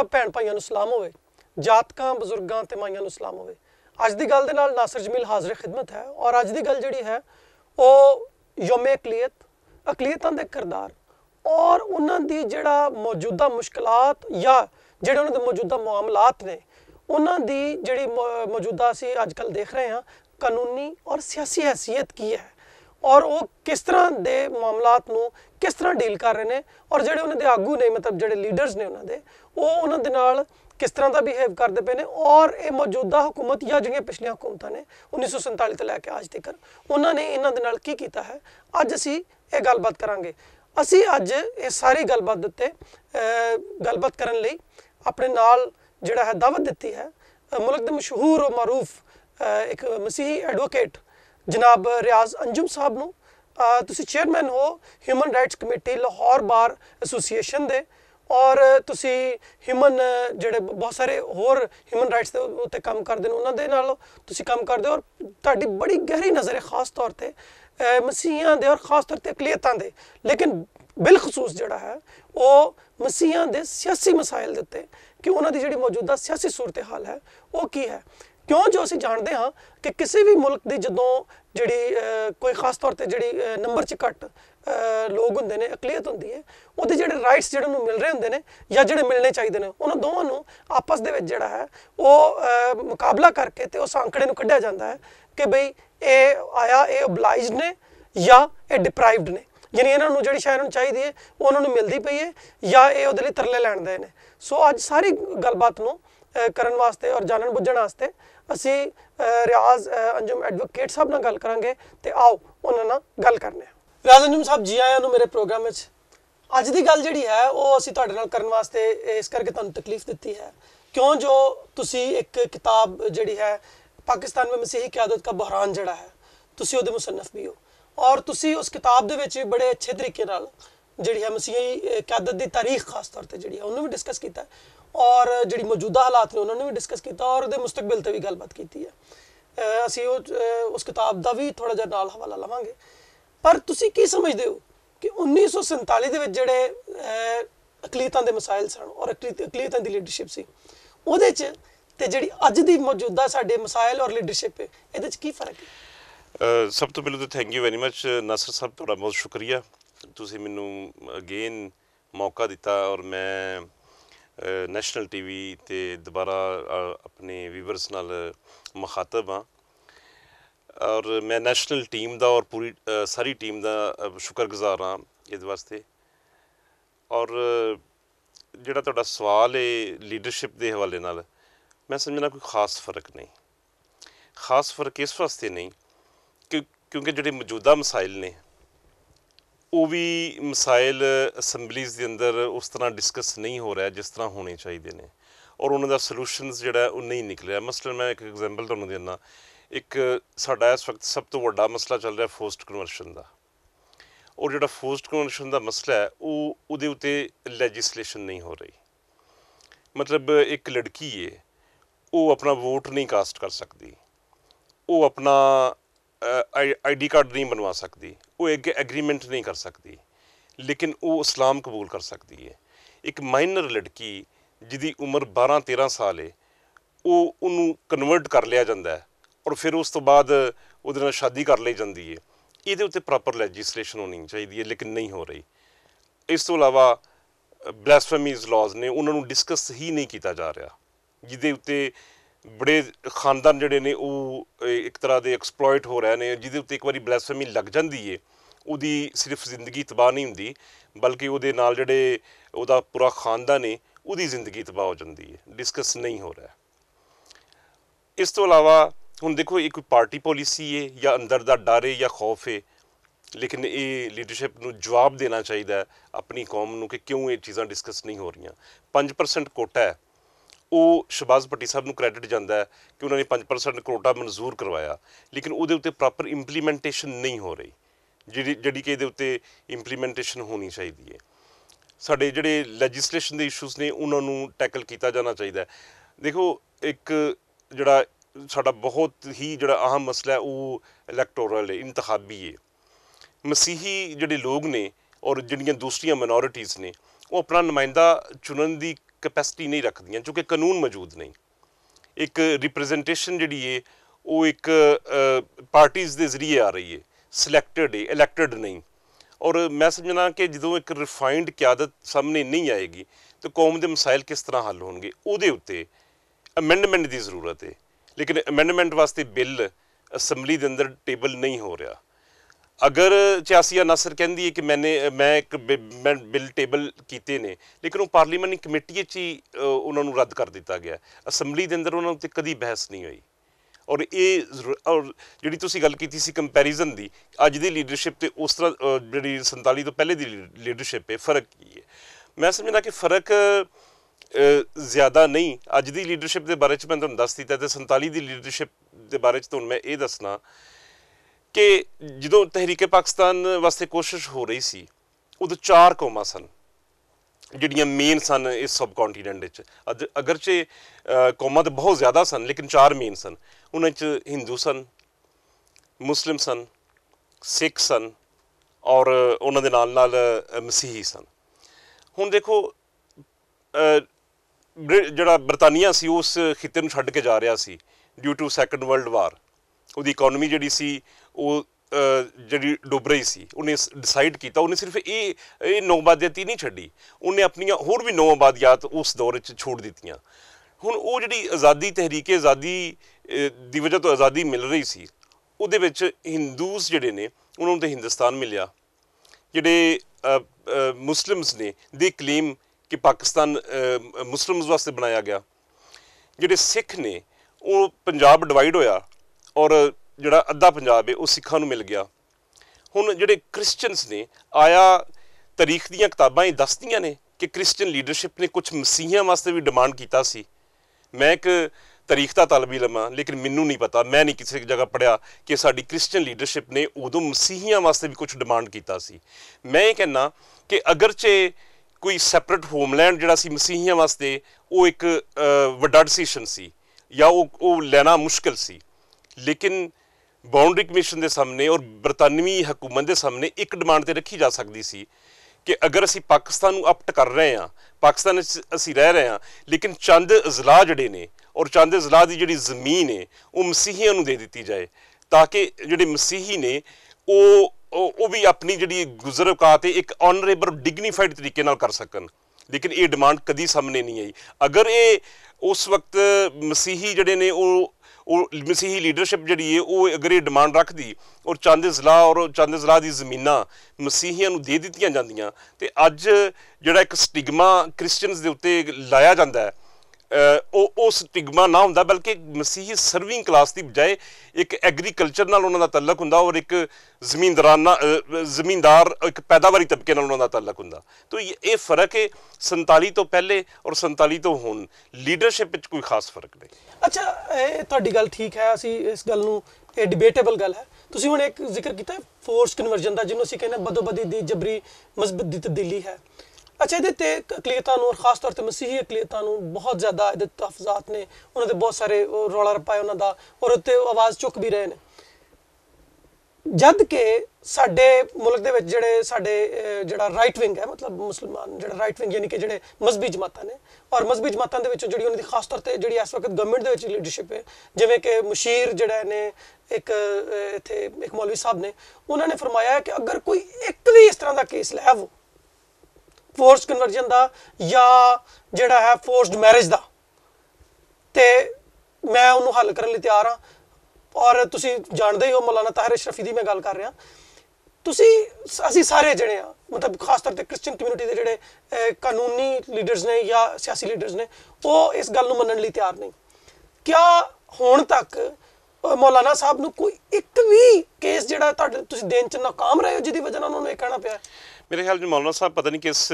ਸਭ ਭੈਣ ਭਾਈਆਂ ਨੂੰ ਸਲਾਮ ਹੋਵੇ ਜਾਤਕਾਂ ਬਜ਼ੁਰਗਾਂ ਤੇ ਮਾਈਆਂ ਨੂੰ ਸਲਾਮ ਹੋਵੇ ਅੱਜ ਦੀ ਗੱਲ ਦੇ ਨਾਲ ਨਾਸਰ ਜਮੀਲ ਹਾਜ਼ਰ ਖਿਦਮਤ ਹੈ ਔਰ ਅੱਜ ਦੀ ਗੱਲ ਜਿਹੜੀ ਹੈ ਉਹ ਯਮੇ ਅਕਲੀਅਤ ਅਕਲੀਅਤਾਂ ਦੇ ਕਰਦਾਰ ਔਰ ਉਹਨਾਂ ਦੀ ਜਿਹੜਾ ਮੌਜੂਦਾ ਮੁਸ਼ਕਲਾਂ ਜਾਂ ਜਿਹੜੇ ਉਹਨਾਂ ਦੇ ਮੌਜੂਦਾ ਮਾਮਲਾਤ ਨੇ ਉਹਨਾਂ ਦੀ ਜਿਹੜੀ ਮੌਜੂਦਾ ਸੀ ਅੱਜ ਕੱਲ ਦੇਖ ਰਹੇ ਹਾਂ ਕਾਨੂੰਨੀ ਔਰ ਸਿਆਸੀ ਹیثیت ਕੀ ਹੈ ਔਰ ਉਹ ਕਿਸ ਤਰ੍ਹਾਂ ਦੇ ਮਾਮਲਾਤ ਨੂੰ ਕਿਸ ਤਰ੍ਹਾਂ ਡੀਲ ਕਰ ਰਹੇ ਨੇ ਔਰ ਜਿਹੜੇ ਉਹਨਾਂ ਦੇ ਆਗੂ ਨੇ ਮਤਲਬ ਜਿਹੜੇ ਲੀਡਰਸ ਨੇ ਉਹਨਾਂ ਦੇ ਉਹ ਉਹਨਾਂ ਦੇ ਨਾਲ ਕਿਸ ਤਰ੍ਹਾਂ ਦਾ ਬਿਹੇਵ ਕਰਦੇ ਪਏ ਨੇ ਔਰ ਇਹ ਮੌਜੂਦਾ ਹਕੂਮਤ ਜਾਂ ਜਿਹੜੀਆਂ ਪਿਛਲੀਆਂ ਹਕੂਮਤਾਂ ਨੇ 1947 ਤੋਂ ਲੈ ਕੇ ਅੱਜ ਤੱਕ ਉਹਨਾਂ ਨੇ ਇਹਨਾਂ ਦੇ ਨਾਲ ਕੀ ਕੀਤਾ ਹੈ ਅੱਜ ਅਸੀਂ ਇਹ ਗੱਲਬਾਤ ਕਰਾਂਗੇ ਅਸੀਂ ਅੱਜ ਇਹ ਸਾਰੀ ਗੱਲਬਾਤ ਦਿੱਤੇ ਗੱਲਬਾਤ ਕਰਨ ਲਈ ਆਪਣੇ ਨਾਲ ਜਿਹੜਾ ਹੈ ਦਾਵਤ ਦਿੱਤੀ ਹੈ ਮੁਲਕ ਦੇ ਮਸ਼ਹੂਰ ਔਰ ਮਾਰੂਫ ਇੱਕ ਮਸੀਹੀ ਐਡਵੋਕੇਟ ਜਨਾਬ ਰਿਆਜ਼ ਅੰਜਮ ਸਾਹਿਬ ਨੂੰ ਤੁਸੀਂ ਚੇਅਰਮੈਨ ਹੋ human rights committee Lahore bar association ਦੇ ਔਰ ਤੁਸੀਂ ਹਿਊਮਨ ਜਿਹੜੇ ਬਹੁਤ ਸਾਰੇ ਹੋਰ ਹਿਊਮਨ ਰਾਈਟਸ ਦੇ ਉੱਤੇ ਕੰਮ ਕਰਦੇ ਨੇ ਉਹਨਾਂ ਦੇ ਨਾਲ ਤੁਸੀਂ ਕੰਮ ਕਰਦੇ ਹੋ ਔਰ ਤੁਹਾਡੀ ਬੜੀ ਗਹਿਰੀ ਨਜ਼ਰ ਹੈ ਖਾਸ ਤੌਰ ਤੇ ਮਸੀਹਾਂ ਦੇ ਔਰ ਖਾਸ ਤੌਰ ਤੇ ਅਕਲੀਅਤਾਂ ਦੇ ਲੇਕਿਨ ਬਿਲਖਸੂਸ ਜਿਹੜਾ ਹੈ ਉਹ ਮਸੀਹਾਂ ਦੇ ਸਿਆਸੀ ਮਸਾਇਲ ਦੇ ਉੱਤੇ ਕਿ ਉਹਨਾਂ ਦੀ ਜਿਹੜੀ ਮੌਜੂਦਾ ਸਿਆਸੀ ਸੂਰਤ-ਏ-ਹਾਲ ਹੈ ਉਹ ਕੀ ਹੈ ਕਿਉਂ ਜੋ ਅਸੀਂ ਜਾਣਦੇ ਹਾਂ ਕਿ ਕਿਸੇ ਵੀ ਮੁਲਕ ਦੀ ਜਦੋਂ ਜਿਹੜੀ ਕੋਈ ਖਾਸ ਤੌਰ ਤੇ ਜਿਹੜੀ ਨੰਬਰ 'ਚ ਘੱਟ ਲੋਕ ਹੁੰਦੇ ਨੇ ਅਕਲੀਅਤ ਹੁੰਦੀ ਹੈ ਉਹਦੇ ਜਿਹੜੇ ਰਾਈਟਸ ਜਿਹੜੇ ਨੂੰ ਮਿਲ ਰਹੇ ਹੁੰਦੇ ਨੇ ਜਾਂ ਜਿਹੜੇ ਮਿਲਣੇ ਚਾਹੀਦੇ ਨੇ ਉਹਨਾਂ ਦੋਵਾਂ ਨੂੰ ਆਪਸ ਦੇ ਵਿੱਚ ਜਿਹੜਾ ਹੈ ਉਹ ਮੁਕਾਬਲਾ ਕਰਕੇ ਤੇ ਉਸ ਅੰਕੜੇ ਨੂੰ ਕੱਢਿਆ ਜਾਂਦਾ ਹੈ ਕਿ ਬਈ ਇਹ ਆਇਆ ਇਹ ਓਬਲਾਈਜ਼ਡ ਨੇ ਜਾਂ ਇਹ ਡਿਪਰਾਈਵਡ ਨੇ ਯਾਨੀ ਇਹਨਾਂ ਨੂੰ ਜਿਹੜੀ ਸ਼ਾਇਰ ਨੂੰ ਚਾਹੀਦੀ ਹੈ ਉਹਨਾਂ ਨੂੰ ਮਿਲਦੀ ਪਈ ਹੈ ਜਾਂ ਇਹ ਉਹਦੇ ਲਈ ਤਰਲੇ ਲੈਣਦੇ ਨੇ ਸੋ ਅੱਜ ਸਾਰੀ ਗੱਲਬਾਤ ਨੂੰ ਕਰਨ ਵਾਸਤੇ ਔਰ ਜਾਣਨ ਬੁੱਝਣ ਵਾਸਤੇ ਅਸੀਂ ਰਿਆਜ਼ ਅੰਜਮ ਐਡਵੋਕੇਟ ਸਾਹਿਬ ਨਾਲ ਗੱਲ ਕਰਾਂਗੇ ਤੇ ਆਓ ਉਹਨਾਂ ਨਾਲ ਗੱਲ ਕਰਨੇ ਆ ਰਿਆਜ਼ ਅੰਜਮ ਸਾਹਿਬ ਜੀ ਆਇਆਂ ਨੂੰ ਮੇਰੇ ਪ੍ਰੋਗਰਾਮ ਵਿੱਚ ਅੱਜ ਦੀ ਗੱਲ ਜਿਹੜੀ ਹੈ ਉਹ ਅਸੀਂ ਤੁਹਾਡੇ ਨਾਲ ਕਰਨ ਵਾਸਤੇ ਇਸ ਕਰਕੇ ਤੁਹਾਨੂੰ ਤਕਲੀਫ ਦਿੱਤੀ ਹੈ ਕਿਉਂ ਜੋ ਤੁਸੀਂ ਇੱਕ ਕਿਤਾਬ ਜਿਹੜੀ ਹੈ ਪਾਕਿਸਤਾਨ ਵਿੱਚ ਮਸੀਹੀ ਕਿਆਦਤ ਦਾ ਬਹਰਾਨ ਜਿਹੜਾ ਹੈ ਤੁਸੀਂ ਉਹਦੇ ਮੁਸਨਫ ਵੀ ਹੋ ਔਰ ਤੁਸੀਂ ਉਸ ਕਿਤਾਬ ਦੇ ਵਿੱਚ ਬੜੇ ਅੱਛੇ ਤਰੀਕੇ ਨਾਲ ਜਿਹੜੀ ਹੈ ਮਸੀਹੀ ਕਿਆਦਤ ਦੀ ਤਾਰੀਖ ਖਾਸ ਤੌਰ ਤੇ ਜਿਹੜੀ ਹੈ ਉਹਨੂੰ ਵੀ ਡਿਸਕਸ ਕੀਤਾ ਔਰ ਜਿਹੜੀ ਮੌਜੂਦਾ ਹਾਲਾਤ ਨੇ ਉਹਨਾਂ ਨੂੰ ਵੀ ਡਿਸਕਸ ਕੀਤਾ ਔਰ ਉਹਦੇ ਮੁਸਤਕਬਲ ਤੇ ਵੀ ਗੱਲਬਾਤ ਕੀਤੀ ਹੈ ਅਸੀਂ ਉਹ ਉਸ ਕਿਤਾਬ ਦਾ ਵੀ ਥੋੜਾ ਜਿਹਾ ਨਾਲ ਹਵਾਲਾ ਲਵਾਂਗੇ ਪਰ ਤੁਸੀਂ ਕੀ ਸਮਝਦੇ ਹੋ ਕਿ 1947 ਦੇ ਵਿੱਚ ਜਿਹੜੇ ਅਕਲੀਤਾਂ ਦੇ ਮਸਾਇਲ ਸਨ ਔਰ ਅਕਲੀਤਾਂ ਦੀ ਲੀਡਰਸ਼ਿਪ ਸੀ ਉਹਦੇ 'ਚ ਤੇ ਜਿਹੜੀ ਅੱਜ ਦੀ ਮੌਜੂਦਾ ਸਾਡੇ ਮਸਾਇਲ ਔਰ ਲੀਡਰਸ਼ਿਪ ਇਹਦੇ 'ਚ ਕੀ ਫਰਕ ਹੈ ਸਭ ਤੋਂ ਪਹਿਲਾਂ ਤਾਂ thank you very much Nasir Sahib ਤੁਹਾਡਾ ਬਹੁਤ ਸ਼ੁਕਰੀਆ ਤੁਸੀਂ ਮੈਨੂੰ ਅਗੇਨ ਮੌਕਾ ਦਿੱਤਾ ਔਰ ਮੈਂ ਨੈਸ਼ਨਲ ਟੀਵੀ ਤੇ ਦੁਬਾਰਾ ਆਪਣੇ ਵੀਵਰਸ ਨਾਲ ਮੁਖਾਤਬ ਹਾਂ ਔਰ ਮੈਂ ਨੈਸ਼ਨਲ ਟੀਮ ਦਾ ਔਰ ਪੂਰੀ ਸਾਰੀ ਟੀਮ ਦਾ ਸ਼ੁਕਰਗੁਜ਼ਾਰ ਹਾਂ ਇਸ ਵਾਸਤੇ ਔਰ ਜਿਹੜਾ ਤੁਹਾਡਾ ਸਵਾਲ ਹੈ ਲੀਡਰਸ਼ਿਪ ਦੇ ਹਵਾਲੇ ਨਾਲ ਮੈਂ ਸਮਝਣਾ ਕੋਈ ਖਾਸ ਫਰਕ ਨਹੀਂ ਖਾਸ ਫਰਕ ਇਸ ਵਾਸਤੇ ਨਹੀਂ ਕਿ ਕਿਉਂਕਿ ਜਿਹੜੇ ਮੌਜੂਦਾ ਮਸਾਇਲ ਨੇ ਉਹ ਵੀ ਮਸਾਇਲ ਅਸੈਂਬਲੀਜ਼ ਦੇ ਅੰਦਰ ਉਸ ਤਰ੍ਹਾਂ ਡਿਸਕਸ ਨਹੀਂ ਹੋ ਰਿਹਾ ਜਿਸ ਤਰ੍ਹਾਂ ਹੋਣੇ ਚਾਹੀਦੇ ਨੇ ਔਰ ਉਹਨਾਂ ਦਾ ਸੋਲੂਸ਼ਨਸ ਜਿਹੜਾ ਉਹ ਨਹੀਂ ਨਿਕਲਿਆ ਮਸਲਨ ਮੈਂ ਇੱਕ ਐਗਜ਼ਾਮਪਲ ਤੁਹਾਨੂੰ ਦਿੰਦਾ ਇੱਕ ਸਾਡਾ ਇਸ ਵਕਤ ਸਭ ਤੋਂ ਵੱਡਾ ਮਸਲਾ ਚੱਲ ਰਿਹਾ ਫੋਸਟ ਕਨਵਰਸ਼ਨ ਦਾ ਔਰ ਜਿਹੜਾ ਫੋਸਟ ਕਨਵਰਸ਼ਨ ਦਾ ਮਸਲਾ ਹੈ ਉਹ ਉਹਦੇ ਉੱਤੇ ਲੈਜਿਸਲੇਸ਼ਨ ਨਹੀਂ ਹੋ ਰਹੀ ਮਤਲਬ ਇੱਕ ਲੜਕੀ ਏ ਉਹ ਆਪਣਾ ਵੋਟ ਨਹੀਂ ਕਾਸਟ ਕਰ ਸਕਦੀ ਉਹ ਆਪਣਾ ਆਈਡੀ ਕਾਰਡ ਨਹੀਂ ਬਣਵਾ ਸਕਦੀ ਉਹ ਇੱਕ ਐਗਰੀਮੈਂਟ ਨਹੀਂ ਕਰ ਸਕਦੀ ਲੇਕਿਨ ਉਹ ਇਸਲਾਮ ਕਬੂਲ ਕਰ ਸਕਦੀ ਹੈ ਇੱਕ ਮਾਈਨਰ ਲੜਕੀ ਜਿਹਦੀ ਉਮਰ 12 13 ਸਾਲ ਹੈ ਉਹ ਉਹਨੂੰ ਕਨਵਰਟ ਕਰ ਲਿਆ ਜਾਂਦਾ ਹੈ ਔਰ ਫਿਰ ਉਸ ਤੋਂ ਬਾਅਦ ਉਹਦੇ ਨਾਲ ਸ਼ਾਦੀ ਕਰ ਲਈ ਜਾਂਦੀ ਹੈ ਇਹਦੇ ਉੱਤੇ ਪ੍ਰੋਪਰ ਲੈਜਿਸਲੇਸ਼ਨ ਹੋਣੀ ਚਾਹੀਦੀ ਹੈ ਲੇਕਿਨ ਨਹੀਂ ਹੋ ਰਹੀ ਇਸ ਤੋਂ ਇਲਾਵਾ ਬਲੈਸਫੇਮੀਜ਼ ਲਾਜ਼ ਨੇ ਉਹਨਾਂ ਨੂੰ ਡਿਸਕਸ ਹੀ ਨਹੀਂ ਕੀਤਾ ਜਾ ਰਿਹਾ ਜਿਹਦੇ ਉੱਤੇ ਬੜੇ ਖਾਨਦਾਨ ਜਿਹੜੇ ਨੇ ਉਹ ਇੱਕ ਤਰ੍ਹਾਂ ਦੇ ਐਕਸਪਲੋਇਟ ਹੋ ਰਹੇ ਨੇ ਜਿਹਦੇ ਉੱਤੇ ਇੱਕ ਵਾਰੀ ਬਲੇਸਮੀ ਲੱਗ ਜਾਂਦੀ ਏ ਉਹਦੀ ਸਿਰਫ ਜ਼ਿੰਦਗੀ ਤਬਾਹ ਨਹੀਂ ਹੁੰਦੀ ਬਲਕਿ ਉਹਦੇ ਨਾਲ ਜਿਹੜੇ ਉਹਦਾ ਪੂਰਾ ਖਾਨਦਾਨ ਏ ਉਹਦੀ ਜ਼ਿੰਦਗੀ ਤਬਾਹ ਹੋ ਜਾਂਦੀ ਏ ਡਿਸਕਸ ਨਹੀਂ ਹੋ ਰਿਹਾ ਇਸ ਤੋਂ ਇਲਾਵਾ ਹੁਣ ਦੇਖੋ ਇਹ ਕੋਈ ਪਾਰਟੀ ਪਾਲਿਸੀ ਏ ਜਾਂ ਅੰਦਰ ਦਾ ਡਰ ਏ ਜਾਂ ਖੌਫ ਏ ਲੇਕਿਨ ਇਹ ਲੀਡਰਸ਼ਿਪ ਨੂੰ ਜਵਾਬ ਦੇਣਾ ਚਾਹੀਦਾ ਆਪਣੀ ਕੌਮ ਨੂੰ ਕਿ ਕਿਉਂ ਇਹ ਚੀਜ਼ਾਂ ਡਿਸਕਸ ਨਹੀਂ ਹੋ ਰਹੀਆਂ 5% ਕੋਟਾ ਹੈ ਉਹ ਸ਼ਬਾਜ਼ ਭੱਟੀ ਸਾਹਿਬ ਨੂੰ ਕ੍ਰੈਡਿਟ ਜਾਂਦਾ ਹੈ ਕਿ ਉਹਨਾਂ ਨੇ 5% ਕਰੋਟਾ ਮਨਜ਼ੂਰ ਕਰਵਾਇਆ ਲੇਕਿਨ ਉਹਦੇ ਉੱਤੇ ਪ੍ਰੋਪਰ ਇੰਪਲੀਮੈਂਟੇਸ਼ਨ ਨਹੀਂ ਹੋ ਰਹੀ ਜਿਹੜੀ ਜਿਹੜੀ ਕਿ ਇਹਦੇ ਉੱਤੇ ਇੰਪਲੀਮੈਂਟੇਸ਼ਨ ਹੋਣੀ ਚਾਹੀਦੀ ਹੈ ਸਾਡੇ ਜਿਹੜੇ ਲੈਜਿਸਲੇਸ਼ਨ ਦੇ ਇਸ਼ੂਸ ਨੇ ਉਹਨਾਂ ਨੂੰ ਟੈਕਲ ਕੀਤਾ ਜਾਣਾ ਚਾਹੀਦਾ ਦੇਖੋ ਇੱਕ ਜਿਹੜਾ ਸਾਡਾ ਬਹੁਤ ਹੀ ਜਿਹੜਾ ਅਹਿਮ ਮਸਲਾ ਹੈ ਉਹ ਇਲੈਕਟੋਰਲ ਹੈ ਇੰਤਖਾਬੀ ਹੈ ਮਸੀਹੀ ਜਿਹੜੇ ਲੋਕ ਨੇ ਔਰ ਜਿਹੜੀਆਂ ਦੂਸਰੀਆਂ ਮਿਨੋਰਿਟੀਆਂ ਨੇ ਉਹ ਆਪਣਾ ਨੁਮਾਇੰਦਾ ਚੁਣਨ ਦੀ ਕੈਪੈਸਿਟੀ ਨਹੀਂ ਰੱਖਦੀਆਂ ਕਿਉਂਕਿ ਕਾਨੂੰਨ ਮੌਜੂਦ ਨਹੀਂ ਇੱਕ ਰਿਪਰੈਜ਼ੈਂਟੇਸ਼ਨ ਜਿਹੜੀ ਏ ਉਹ ਇੱਕ ਪਾਰਟੀਆਂ ਦੇ ਜ਼ਰੀਏ ਆ ਰਹੀ ਏ ਸਿਲੈਕਟਡ ਏ ਇਲੈਕਟਡ ਨਹੀਂ ਔਰ ਮੈਂ ਸਮਝਣਾ ਕਿ ਜਦੋਂ ਇੱਕ ਰਿਫਾਈਨਡ ਕਿਆਦਤ ਸਾਹਮਣੇ ਨਹੀਂ ਆਏਗੀ ਤਾਂ ਕੌਮ ਦੇ ਮਸਾਇਲ ਕਿਸ ਤਰ੍ਹਾਂ ਹੱਲ ਹੋਣਗੇ ਉਹਦੇ ਉੱਤੇ ਅਮੈਂਡਮੈਂਟ ਦੀ ਜ਼ਰੂਰਤ ਏ ਲੇਕਿਨ ਅਮੈਂਡਮੈਂਟ ਵਾਸਤੇ ਬਿੱਲ ਅਸੈਂਬਲੀ ਦੇ ਅੰਦਰ ਟੇਬਲ ਨਹੀਂ ਹੋ ਰਿਹਾ ਅਗਰ ਚਿਆਸੀਆ ਨਸਰ ਕਹਿੰਦੀ ਹੈ ਕਿ ਮੈਨੇ ਮੈਂ ਇੱਕ ਮੈਂ ਬਿੱਲ ਟੇਬਲ ਕੀਤੇ ਨੇ ਲੇਕਿਨ ਉਹ ਪਾਰਲੀਮੈਂਟਰੀ ਕਮੇਟੀ ਵਿੱਚ ਹੀ ਉਹਨਾਂ ਨੂੰ ਰੱਦ ਕਰ ਦਿੱਤਾ ਗਿਆ ਅਸੈਂਬਲੀ ਦੇ ਅੰਦਰ ਉਹਨਾਂ ਉੱਤੇ ਕਦੀ ਬਹਿਸ ਨਹੀਂ ਹੋਈ ਔਰ ਇਹ ਔਰ ਜਿਹੜੀ ਤੁਸੀਂ ਗੱਲ ਕੀਤੀ ਸੀ ਕੰਪੈਰੀਜ਼ਨ ਦੀ ਅੱਜ ਦੀ ਲੀਡਰਸ਼ਿਪ ਤੇ ਉਸ ਤਰ੍ਹਾਂ ਜਿਹੜੀ 47 ਤੋਂ ਪਹਿਲੇ ਦੀ ਲੀਡਰਸ਼ਿਪ ਹੈ ਫਰਕ ਕੀ ਹੈ ਮੈਂ ਸਮਝਦਾ ਕਿ ਫਰਕ ਜ਼ਿਆਦਾ ਨਹੀਂ ਅੱਜ ਦੀ ਲੀਡਰਸ਼ਿਪ ਦੇ ਬਾਰੇ ਚ ਮੈਂ ਤੁਹਾਨੂੰ ਦੱਸ ਦਿੱਤਾ ਤੇ 47 ਦੀ ਲੀਡਰਸ਼ਿਪ ਦੇ ਬਾਰੇ ਚ ਤੁਹਾਨੂੰ ਮੈਂ ਇਹ ਦੱਸਣਾ ਕਿ ਜਦੋਂ ਤਹਿਰੀਕੇ ਪਾਕਿਸਤਾਨ ਵਾਸਤੇ ਕੋਸ਼ਿਸ਼ ਹੋ ਰਹੀ ਸੀ ਉਦੋਂ ਚਾਰ ਕੌਮਾਂ ਸਨ ਜਿਹੜੀਆਂ ਮੇਨ ਸਨ ਇਸ ਸਬ ਕੰਟੀਨੈਂਟ ਵਿੱਚ ਅਗਰਚੇ ਕੌਮਾਂ ਤੇ ਬਹੁਤ ਜ਼ਿਆਦਾ ਸਨ ਲੇਕਿਨ ਚਾਰ ਮੇਨ ਸਨ ਉਹਨਾਂ 'ਚ ਹਿੰਦੂ ਸਨ ਮੁਸਲਿਮ ਸਨ ਸਿੱਖ ਸਨ ਔਰ ਉਹਨਾਂ ਦੇ ਨਾਲ ਨਾਲ ਮਸੀਹੀ ਸਨ ਹੁਣ ਦੇਖੋ ਜਿਹੜਾ ਬ੍ਰਿਟਾਨੀਆ ਸੀ ਉਸ ਖਿੱਤੇ ਨੂੰ ਛੱਡ ਕੇ ਜਾ ਰਿਹਾ ਸੀ due to second world war ਉਹਦੀ ਇਕਨੋਮੀ ਜਿਹੜੀ ਸੀ ਉਹ ਜਿਹੜੀ ਡੁੱਬ ਰਹੀ ਸੀ ਉਹਨੇ ਡਿਸਾਈਡ ਕੀਤਾ ਉਹਨੇ ਸਿਰਫ ਇਹ ਇਹ ਨੌ ਆਬਾਦਿਆਤੀ ਨਹੀਂ ਛੱਡੀ ਉਹਨੇ ਆਪਣੀਆਂ ਹੋਰ ਵੀ ਨੌ ਆਬਾਦਿਆਤ ਉਸ ਦੌਰ ਵਿੱਚ ਛੋੜ ਦਿੱਤੀਆਂ ਹੁਣ ਉਹ ਜਿਹੜੀ ਆਜ਼ਾਦੀ ਤਹਿਰੀਕੇ ਆਜ਼ਾਦੀ ਦੀ ਵਜ੍ਹਾ ਤੋਂ ਆਜ਼ਾਦੀ ਮਿਲ ਰਹੀ ਸੀ ਉਹਦੇ ਵਿੱਚ ਹਿੰਦੂਸ ਜਿਹੜੇ ਨੇ ਉਹਨਾਂ ਨੂੰ ਤੇ ਹਿੰਦੁਸਤਾਨ ਮਿਲਿਆ ਜਿਹੜੇ ਮੁਸਲਿਮਸ ਨੇ ਦੇ ਕਲੇਮ ਕਿ ਪਾਕਿਸਤਾਨ ਮੁਸਲਿਮਸ ਵਾਸਤੇ ਬਣਾਇਆ ਗਿਆ ਜਿਹੜੇ ਸਿੱਖ ਨੇ ਉਹ ਪੰਜਾਬ ਡਿਵਾਈਡ ਹੋਇਆ ਔਰ ਜਿਹੜਾ ਅੱਧਾ ਪੰਜਾਬ ਹੈ ਉਹ ਸਿੱਖਾਂ ਨੂੰ ਮਿਲ ਗਿਆ ਹੁਣ ਜਿਹੜੇ ਕ੍ਰਿਸਚੀਅਨਸ ਨੇ ਆਇਆ ਤਾਰੀਖ ਦੀਆਂ ਕਿਤਾਬਾਂ ਇਹ ਦੱਸਦੀਆਂ ਨੇ ਕਿ ਕ੍ਰਿਸਚੀਅਨ ਲੀਡਰਸ਼ਿਪ ਨੇ ਕੁਝ ਮਸੀਹਾਂ ਵਾਸਤੇ ਵੀ ਡਿਮਾਂਡ ਕੀਤਾ ਸੀ ਮੈਂ ਇੱਕ ਤਾਰੀਖ ਦਾ ਤਲਬੀ ਲਮਾ ਲੇਕਿਨ ਮੈਨੂੰ ਨਹੀਂ ਪਤਾ ਮੈਂ ਨਹੀਂ ਕਿਸੇ ਜਗ੍ਹਾ ਪੜਿਆ ਕਿ ਸਾਡੀ ਕ੍ਰਿਸਚੀਅਨ ਲੀਡਰਸ਼ਿਪ ਨੇ ਉਦੋਂ ਮਸੀਹਾਂ ਵਾਸਤੇ ਵੀ ਕੁਝ ਡਿਮਾਂਡ ਕੀਤਾ ਸੀ ਮੈਂ ਇਹ ਕਹਿੰਨਾ ਕਿ ਅਗਰਚੇ ਕੋਈ ਸੈਪਰੇਟ ਹੋਮਲੈਂਡ ਜਿਹੜਾ ਸੀ ਮਸੀਹਾਂ ਵਾਸਤੇ ਉਹ ਇੱਕ ਵੱਡਾ ਡਿਸੀਜਨ ਸੀ ਜਾਂ ਉਹ ਉਹ ਲੈਣਾ ਮੁਸ਼ਕਲ ਸੀ ਲੇਕਿਨ ਬਾਉਂਡਰੀ ਕਮਿਸ਼ਨ ਦੇ ਸਾਹਮਣੇ ਔਰ ਬ੍ਰਿਟਾਨਵੀ ਹਕੂਮਤ ਦੇ ਸਾਹਮਣੇ ਇੱਕ ਡਿਮਾਂਡ ਤੇ ਰੱਖੀ ਜਾ ਸਕਦੀ ਸੀ ਕਿ ਅਗਰ ਅਸੀਂ ਪਾਕਿਸਤਾਨ ਨੂੰ ਅਪਟ ਕਰ ਰਹੇ ਹਾਂ ਪਾਕਿਸਤਾਨ ਵਿੱਚ ਅਸੀਂ ਰਹਿ ਰਹੇ ਹਾਂ ਲੇਕਿਨ ਚੰਦ ਅਜ਼ਲਾ ਜਿਹੜੇ ਨੇ ਔਰ ਚੰਦ ਅਜ਼ਲਾ ਦੀ ਜਿਹੜੀ ਜ਼ਮੀਨ ਹੈ ਉਹ ਮਸੀਹੀਆਂ ਨੂੰ ਦੇ ਦਿੱਤੀ ਜਾਏ ਤਾਂ ਕਿ ਜਿਹੜੇ ਮਸੀਹੀ ਨੇ ਉਹ ਉਹ ਵੀ ਆਪਣੀ ਜਿਹੜੀ ਗੁਜ਼ਰ ਹੈ ਇੱਕ ਆਨਰੇਬਲ ਡਿਗਨੀਫਾਈਡ ਤਰੀਕੇ ਨਾਲ ਕਰ ਸਕਣ ਲੇਕਿਨ ਇਹ ਡਿਮਾਂਡ ਕਦੀ ਸਾਹਮਣੇ ਨਹੀਂ ਆਈ ਅਗਰ ਇਹ ਉਸ ਵਕਤ ਮਸੀਹੀ ਜਿਹੜੇ ਨੇ ਉਹ ਉਹ ਮਸੀਹੀ ਲੀਡਰਸ਼ਿਪ ਜਿਹੜੀ ਹੈ ਉਹ ਅਗਰੇ ਡਿਮਾਂਡ ਰੱਖਦੀ ਔਰ ਚੰਦ ਜ਼ਲਾ ਔਰ ਚੰਦ ਜ਼ਲਾ ਦੀ ਜ਼ਮੀਨਾਂ ਮਸੀਹੀਆਂ ਨੂੰ ਦੇ ਦਿੱਤੀਆਂ ਜਾਂਦੀਆਂ ਤੇ ਅੱਜ ਜਿਹੜਾ ਇੱਕ ਸਟਿਗਮਾ ਕ੍ਰਿਸਚੀਅਨਸ ਦੇ ਉੱਤੇ ਲਾਇਆ ਜਾਂਦਾ ਹੈ ਉਹ ਉਸ ਸਟਿਗਮਾ ਨਾ ਹੁੰਦਾ ਬਲਕਿ ਮਸੀਹੀ ਸਰਵਿੰਗ ਕਲਾਸ ਦੀ ਬਜਾਏ ਇੱਕ ਐਗਰੀਕਲਚਰ ਨਾਲ ਉਹਨਾਂ ਦਾ ਤਲਕ ਹੁੰਦਾ ਔਰ ਇੱਕ ਜ਼ਮੀਂਦਾਰਾਨਾ ਜ਼ਮੀਂਦਾਰ ਇੱਕ ਪੈਦਾਵਾਰੀ ਤਬਕੇ ਨਾਲ ਉਹਨਾਂ ਦਾ ਤਲਕ ਹੁੰਦਾ ਤੋਂ ਇਹ ਫਰਕ ਹੈ 47 ਤੋਂ ਪਹਿਲੇ ਔਰ 47 ਤੋਂ ਹੁਣ ਲੀਡਰਸ਼ਿਪ ਵਿੱਚ ਕੋਈ ਖਾਸ ਫਰਕ ਨਹੀਂ ਅੱਛਾ ਇਹ ਤੁਹਾਡੀ ਗੱਲ ਠੀਕ ਹੈ ਅਸੀਂ ਇਸ ਗੱਲ ਨੂੰ ਇਹ ਡਿਬੇਟੇਬਲ ਗੱਲ ਹੈ ਤੁਸੀਂ ਹੁਣ ਇੱਕ ਜ਼ਿਕਰ ਕੀਤਾ ਫੋਰਸ ਕਨਵਰਜਨ ਦਾ ਜਿਹਨੂੰ ਅਸੀਂ ਕਹਿੰਦੇ ਬਦੋਬਦੀ ਦੀ ਜਬਰੀ ਮਜ਼ਬੂਤ ਦੀ ਤਬਦੀਲੀ ਹੈ ਅੱਛਾ ਇਹਦੇ ਤੇ ਅਕਲੀਅਤਾਂ ਨੂੰ ਖਾਸ ਤੌਰ ਤੇ ਮਸੀਹੀ ਅਕਲੀਅਤਾਂ ਨੂੰ ਬਹੁਤ ਜ਼ਿਆਦਾ ਇਹਦੇ ਤਫਜ਼ਾਤ ਨੇ ਉਹਨਾਂ ਦੇ ਬਹੁਤ ਸਾਰੇ ਰੌਲਾ ਰਪਾਏ ਉਹਨਾਂ ਦਾ ਔਰ ਉੱਤੇ ਆਵਾਜ਼ ਚੁੱਕ ਵੀ ਰਹੇ ਨੇ ਜਦ ਕਿ ਸਾਡੇ ਮੁਲਕ ਦੇ ਵਿੱਚ ਜਿਹੜੇ ਸਾਡੇ ਜਿਹੜਾ ਰਾਈਟ ਵਿੰਗ ਹੈ ਮਤਲਬ ਮੁਸਲਮਾਨ ਜਿਹੜਾ ਰਾਈਟ ਵਿੰਗ ਯਾਨੀ ਕਿ ਜਿਹੜੇ ਮਜ਼ਬੀ ਜਮਾਤਾਂ ਨੇ ਔਰ ਮਜ਼ਬੀ ਜਮਾਤਾਂ ਦੇ ਵਿੱਚ ਜਿਹੜੀ ਉਹਨਾਂ ਦੀ ਖਾਸ ਤੌਰ ਤੇ ਜਿਹੜੀ ਇਸ ਵਕਤ ਗਵਰਨਮੈਂਟ ਦੇ ਵਿੱਚ ਲੀਡਰਸ਼ਿਪ ਹੈ ਜਿਵੇਂ ਕਿ ਮੁਸ਼ੀਰ ਜਿਹੜਾ ਨੇ ਇੱਕ ਇੱਥੇ ਇੱਕ ਮੌਲਵੀ ਸਾਹਿਬ ਨੇ ਉਹਨਾਂ ਨੇ ਫਰਮਾਇਆ ਕਿ ਅਗਰ ਕੋਈ ਇੱਕ ਵੀ ਇਸ ਤਰ੍ਹਾਂ ਦਾ ਕੇਸ ਲੈ ਆਵੋ ਫੋਰਸ ਕਨਵਰਜਨ ਦਾ ਜਾਂ ਜਿਹੜਾ ਹੈ ਫੋਰਸਡ ਮੈਰਿਜ ਦਾ ਤੇ ਮੈਂ ਉਹਨੂੰ ਹੱਲ ਕਰਨ ਲਈ ਤਿਆਰ ਹਾਂ ਔਰ ਤੁਸੀਂ ਜਾਣਦੇ ਹੀ ਹੋ ਮੌਲਾਨਾ ਤਾਹਿਰ ਅਸ਼ਰਫੀ ਦੀ ਮੈਂ ਗੱਲ ਕਰ ਰਿਹਾ ਤੁਸੀਂ ਅਸੀਂ ਸਾਰੇ ਜਿਹੜੇ ਆ ਮਤਲਬ ਖਾਸ ਤੌਰ ਤੇ ਕ੍ਰਿਸਚੀਅਨ ਕਮਿਊਨਿਟੀ ਦੇ ਜਿਹੜੇ ਕਾਨੂੰਨੀ ਲੀਡਰਸ ਨੇ ਜਾਂ ਸਿਆਸੀ ਲੀਡਰਸ ਨੇ ਉਹ ਇਸ ਗੱਲ ਨੂੰ ਮੰਨਣ ਲਈ ਤਿਆਰ ਨਹੀਂ ਕਿਆ ਹੁਣ ਤੱਕ ਮੌਲਾਨਾ ਸਾਹਿਬ ਨੂੰ ਕੋਈ ਇੱਕ ਵੀ ਕੇਸ ਜਿਹੜਾ ਤੁਹਾਡੇ ਤੁਸੀਂ ਦੇਣ ਚ ਨਾਕਾਮ ਰਹੇ ਹੋ ਜਿਹਦੀ ਵਜ੍ਹਾ ਨਾਲ ਉਹਨਾਂ ਨੂੰ ਇਹ ਕਹਿਣਾ ਪਿਆ ਮੇਰੇ ਖਿਆਲ ਜੀ ਮੌਲਾਨਾ ਸਾਹਿਬ ਪਤਾ ਨਹੀਂ ਕਿਸ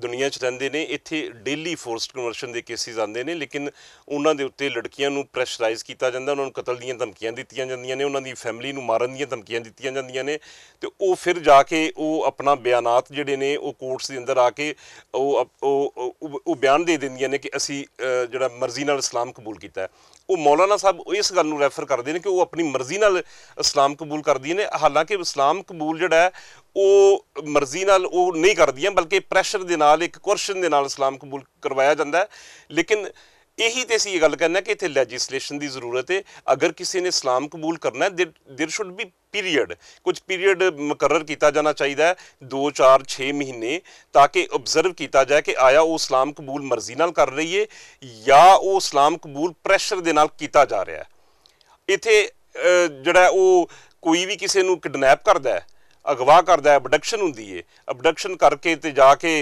ਦੁਨੀਆ 'ਚ ਰਹਿੰਦੇ ਨੇ ਇੱਥੇ ਡੇਲੀ ਫੋਰਸਡ ਕਨਵਰਸ਼ਨ ਦੇ ਕੇਸਿਸ ਆਉਂਦੇ ਨੇ ਲੇਕਿਨ ਉਹਨਾਂ ਦੇ ਉੱਤੇ ਲੜਕੀਆਂ ਨੂੰ ਪ੍ਰੈਸ਼ਰਾਈਜ਼ ਕੀਤਾ ਜਾਂਦਾ ਉਹਨਾਂ ਨੂੰ ਕਤਲ ਦੀਆਂ ਧਮਕੀਆਂ ਦਿੱਤੀਆਂ ਜਾਂਦੀਆਂ ਨੇ ਉਹਨਾਂ ਦੀ ਫੈਮਿਲੀ ਨੂੰ ਮਾਰਨ ਦੀਆਂ ਧਮਕੀਆਂ ਦਿੱਤੀਆਂ ਜਾਂਦੀਆਂ ਨੇ ਤੇ ਉਹ ਫਿਰ ਜਾ ਕੇ ਉਹ ਆਪਣਾ ਬਿਆਨਾਤ ਜਿਹੜੇ ਨੇ ਉਹ ਕੋਰਟਸ ਦੇ ਅੰਦਰ ਆ ਕੇ ਉਹ ਉਹ ਬਿਆਨ ਦੇ ਦਿੰਦੀਆਂ ਨੇ ਕਿ ਅਸੀਂ ਜਿਹੜਾ ਮਰਜ਼ੀ ਨਾਲ ਇਸਲਾਮ ਕਬੂਲ ਕੀਤਾ ਹੈ ਉਹ ਮੌਲਾਨਾ ਸਾਹਿਬ ਇਸ ਗੱਲ ਨੂੰ ਰੈਫਰ ਕਰਦੇ ਨੇ ਕਿ ਉਹ ਆਪਣੀ ਮਰਜ਼ੀ ਨਾਲ ਇਸਲਾਮ ਕਬੂਲ ਕਰਦੀਆਂ ਨੇ ਹਾਲਾਂਕਿ ਇਸਲਾਮ ਕਬੂਲ ਜਿਹੜਾ ਹੈ ਉਹ ਮਰਜ਼ੀ ਨਾਲ ਉਹ ਨਹੀਂ ਕਰਦੀਆਂ ਬਲਕਿ ਪ੍ਰੈਸ਼ਰ ਦੇ ਨਾਲ ਇੱਕ ਕੁਰਸ਼ਨ ਦੇ ਨਾਲ ਇਸਲਾਮ ਕਬੂਲ ਕਰਵਾਇਆ ਜਾਂਦਾ ਹੈ ਲੇਕਿਨ ਇਹੀ ਤੇ ਅਸੀਂ ਇਹ ਗੱਲ ਕਰਨਾ ਕਿ ਇੱਥੇ ਲੈਜਿਸਲੇਸ਼ਨ ਦੀ ਜ਼ਰੂਰਤ ਹੈ ਅਗਰ ਕਿਸੇ ਨੇ ਇਸਲਾਮ ਕਬੂਲ ਕਰਨਾ ਦੇਰ ਸ਼ੁੱਡ ਬੀ ਪੀਰੀਅਡ ਕੁਝ ਪੀਰੀਅਡ ਮੁਕਰਰ ਕੀਤਾ ਜਾਣਾ ਚਾਹੀਦਾ ਹੈ 2 4 6 ਮਹੀਨੇ ਤਾਂ ਕਿ ਆਬਜ਼ਰਵ ਕੀਤਾ ਜਾਏ ਕਿ ਆਇਆ ਉਹ ਇਸਲਾਮ ਕਬੂਲ ਮਰਜ਼ੀ ਨਾਲ ਕਰ ਰਹੀ ਹੈ ਜਾਂ ਉਹ ਇਸਲਾਮ ਕਬੂਲ ਪ੍ਰੈਸ਼ਰ ਦੇ ਨਾਲ ਕੀਤਾ ਜਾ ਰਿਹਾ ਹੈ ਇੱਥੇ ਜਿਹੜਾ ਉਹ ਕੋਈ ਵੀ ਕਿਸੇ ਨੂੰ ਕਿਡਨੈਪ ਕਰਦਾ ਹੈ ਅਗਵਾ ਕਰਦਾ ਹੈ ਅਬਡਕਸ਼ਨ ਹੁੰਦੀ ਹੈ ਅਬਡਕਸ਼ਨ ਕਰਕੇ ਤੇ ਜਾ ਕੇ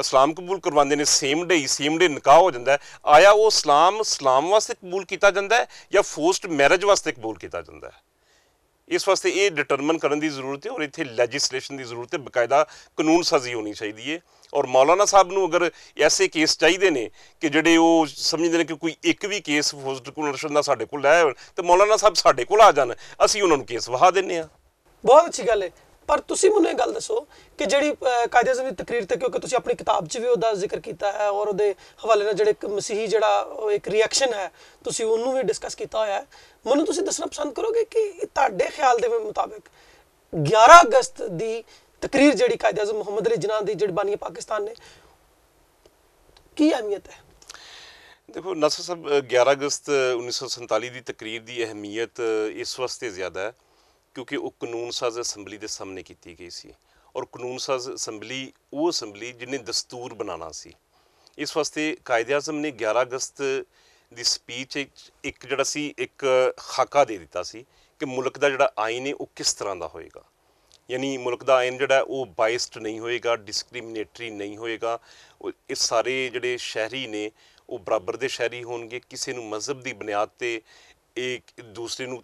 ਇਸਲਾਮ ਕਬੂਲ ਕਰਵਾਉਂਦੇ ਨੇ ਸੇਮ ਡੇ ਸੇਮ ਡੇ ਨਿਕਾਹ ਹੋ ਜਾਂਦਾ ਆਇਆ ਉਹ ਇਸਲਾਮ ਇਸਲਾਮ ਵਾਸਤੇ ਕਬੂਲ ਕੀਤਾ ਜਾਂਦਾ ਹੈ ਜਾਂ ਫੋਰਸਡ ਮੈਰਿਜ ਵਾਸਤੇ ਕਬੂਲ ਕੀਤਾ ਜਾਂਦਾ ਹੈ ਇਸ ਵਾਸਤੇ ਇਹ ਡਿਟਰਮਨ ਕਰਨ ਦੀ ਜ਼ਰੂਰਤ ਹੈ ਔਰ ਇੱਥੇ ਲੈਜਿਸਲੇਸ਼ਨ ਦੀ ਜ਼ਰੂਰਤ ਹੈ ਬਕਾਇਦਾ ਕਾਨੂੰਨ ਸਾਜ਼ੀ ਹੋਣੀ ਚਾਹੀਦੀ ਹੈ ਔਰ ਮੌਲਾਨਾ ਸਾਹਿਬ ਨੂੰ ਅਗਰ ਐਸੇ ਕੇਸ ਚਾਹੀਦੇ ਨੇ ਕਿ ਜਿਹੜੇ ਉਹ ਸਮਝਦੇ ਨੇ ਕਿ ਕੋਈ ਇੱਕ ਵੀ ਕੇਸ ਫੋਰਸਡ ਕਨਵਰਸ਼ਨ ਦਾ ਸਾਡੇ ਕੋਲ ਲੈ ਤੇ ਮੌਲਾਨਾ ਸਾਹਿਬ ਸਾਡੇ ਕੋਲ ਆ ਜਾਣ ਅਸੀਂ ਉਹਨਾਂ ਨੂੰ ਕੇਸ ਵਹਾ ਦਿੰਨੇ ਆ ਬਹੁਤ ਅੱਛੀ ਗੱਲ ਹੈ ਪਰ ਤੁਸੀਂ ਮੈਨੂੰ ਇਹ ਗੱਲ ਦੱਸੋ ਕਿ ਜਿਹੜੀ ਕਾਇਦੇ ਅਜ਼ਮ ਦੀ ਤਕਰੀਰ ਤੇ ਕਿਉਂਕਿ ਤੁਸੀਂ ਆਪਣੀ ਕਿਤਾਬ 'ਚ ਵੀ ਉਹਦਾ ਜ਼ਿਕਰ ਕੀਤਾ ਹੈ ਔਰ ਉਹਦੇ ਹਵਾਲੇ ਨਾਲ ਜਿਹੜੇ ਇੱਕ ਮਸੀਹੀ ਜਿਹੜਾ ਇੱਕ ਰਿਐਕਸ਼ਨ ਹੈ ਤੁਸੀਂ ਉਹਨੂੰ ਵੀ ਡਿਸਕਸ ਕੀਤਾ ਹੋਇਆ ਹੈ ਮੈਨੂੰ ਤੁਸੀਂ ਦੱਸਣਾ ਪਸੰਦ ਕਰੋਗੇ ਕਿ ਤੁਹਾਡੇ ਖਿਆਲ ਦੇ ਮੁਤਾਬਕ 11 ਅਗਸਤ ਦੀ ਤਕਰੀਰ ਜਿਹੜੀ ਕਾਇਦੇ ਅਜ਼ਮ ਮੁਹੰਮਦ ਅਲੀ ਜਿਨਾ ਦੀ ਜਿਹੜੀ ਬਾਨੀ ਪਾਕਿਸਤਾਨ ਨੇ ਕੀ ਅਹਿਮੀਅਤ ਹੈ ਦੇਖੋ ਨਸਰ ਸਾਹਿਬ 11 ਅਗਸਤ 1947 ਦੀ ਤਕਰੀਰ ਦੀ ਅਹਿਮੀਅਤ ਇਸ ਵਾਸਤੇ ਜ਼ਿਆਦਾ ਹੈ ਕਿਉਂਕਿ ਉਹ ਕਾਨੂੰਨ ਸਾਜ਼ ਅਸੈਂਬਲੀ ਦੇ ਸਾਹਮਣੇ ਕੀਤੀ ਗਈ ਸੀ ਔਰ ਕਾਨੂੰਨ ਸਾਜ਼ ਅਸੈਂਬਲੀ ਉਹ ਅਸੈਂਬਲੀ ਜਿਹਨੇ ਦਸਤੂਰ ਬਣਾਉਣਾ ਸੀ ਇਸ ਵਾਸਤੇ ਕਾਇਦੇ ਆਜ਼ਮ ਨੇ 11 ਅਗਸਤ ਦੀ ਸਪੀਚ ਇੱਕ ਜਿਹੜਾ ਸੀ ਇੱਕ ਖਾਕਾ ਦੇ ਦਿੱਤਾ ਸੀ ਕਿ ਮੁਲਕ ਦਾ ਜਿਹੜਾ ਆਇਨ ਹੈ ਉਹ ਕਿਸ ਤਰ੍ਹਾਂ ਦਾ ਹੋਏਗਾ ਯਾਨੀ ਮੁਲਕ ਦਾ ਆਇਨ ਜਿਹੜਾ ਉਹ ਬਾਇਸਡ ਨਹੀਂ ਹੋਏਗਾ ਡਿਸਕ੍ਰਿਮੀਨੇਟਰੀ ਨਹੀਂ ਹੋਏਗਾ ਇਹ ਸਾਰੇ ਜਿਹੜੇ ਸ਼ਹਿਰੀ ਨੇ ਉਹ ਬਰਾਬਰ ਦੇ ਸ਼ਹਿਰੀ ਹੋਣਗੇ ਕਿਸੇ ਨੂੰ ਮਜ਼ਹਬ ਦੀ ਬੁਨਿਆਦ ਤੇ ਇੱਕ ਦੂਸਰੇ ਨੂੰ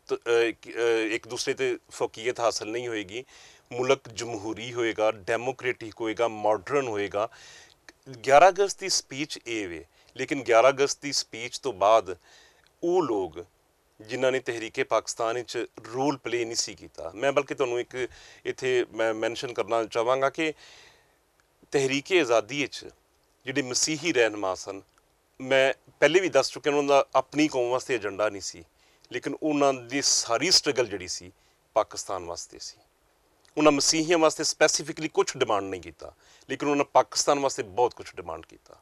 ਇੱਕ ਦੂਸਰੇ ਤੇ ਫੌਕੀਅਤ ਹਾਸਲ ਨਹੀਂ ਹੋਏਗੀ ਮੁਲਕ ਜਮਹੂਰੀ ਹੋਏਗਾ ਡੈਮੋਕਰੇਟਿਕ ਹੋਏਗਾ ਮਾਡਰਨ ਹੋਏਗਾ 11 ਅਗਸਤ ਦੀ ਸਪੀਚ ਇਹ ਵੇ ਲੇਕਿਨ 11 ਅਗਸਤ ਦੀ ਸਪੀਚ ਤੋਂ ਬਾਅਦ ਉਹ ਲੋਕ ਜਿਨ੍ਹਾਂ ਨੇ ਤਹਿਰੀਕੇ ਪਾਕਿਸਤਾਨ ਵਿੱਚ ਰੋਲ ਪਲੇ ਨਹੀਂ ਸੀ ਕੀਤਾ ਮੈਂ ਬਲਕਿ ਤੁਹਾਨੂੰ ਇੱਕ ਇੱਥੇ ਮੈਂ ਮੈਂਸ਼ਨ ਕਰਨਾ ਚਾਹਾਂਗਾ ਕਿ ਤਹਿਰੀਕੇ ਆਜ਼ਾਦੀ ਵਿੱਚ ਜਿਹੜੇ ਮਸੀਹੀ ਰਹਿਨਮਾ ਸਨ ਮੈਂ ਪਹਿਲੇ ਵੀ ਦੱਸ ਚੁੱਕਿਆ ਉਹਨਾਂ ਦਾ ਆਪਣੀ ਕੌਮ ਵਾਸਤੇ ਏਜੰਡਾ ਨਹੀਂ ਸੀ ਲੇਕਿਨ ਉਹਨਾਂ ਦੀ ਸਾਰੀ ਸਟਰਗਲ ਜਿਹੜੀ ਸੀ ਪਾਕਿਸਤਾਨ ਵਾਸਤੇ ਸੀ ਉਹਨਾਂ ਮਸੀਹੀਆਂ ਵਾਸਤੇ ਸਪੈਸੀਫਿਕਲੀ ਕੁਝ ਡਿਮਾਂਡ ਨਹੀਂ ਕੀਤਾ ਲੇਕਿਨ ਉਹਨਾਂ ਪਾਕਿਸਤਾਨ ਵਾਸਤੇ ਬਹੁਤ ਕੁਝ ਡਿਮਾਂਡ ਕੀਤਾ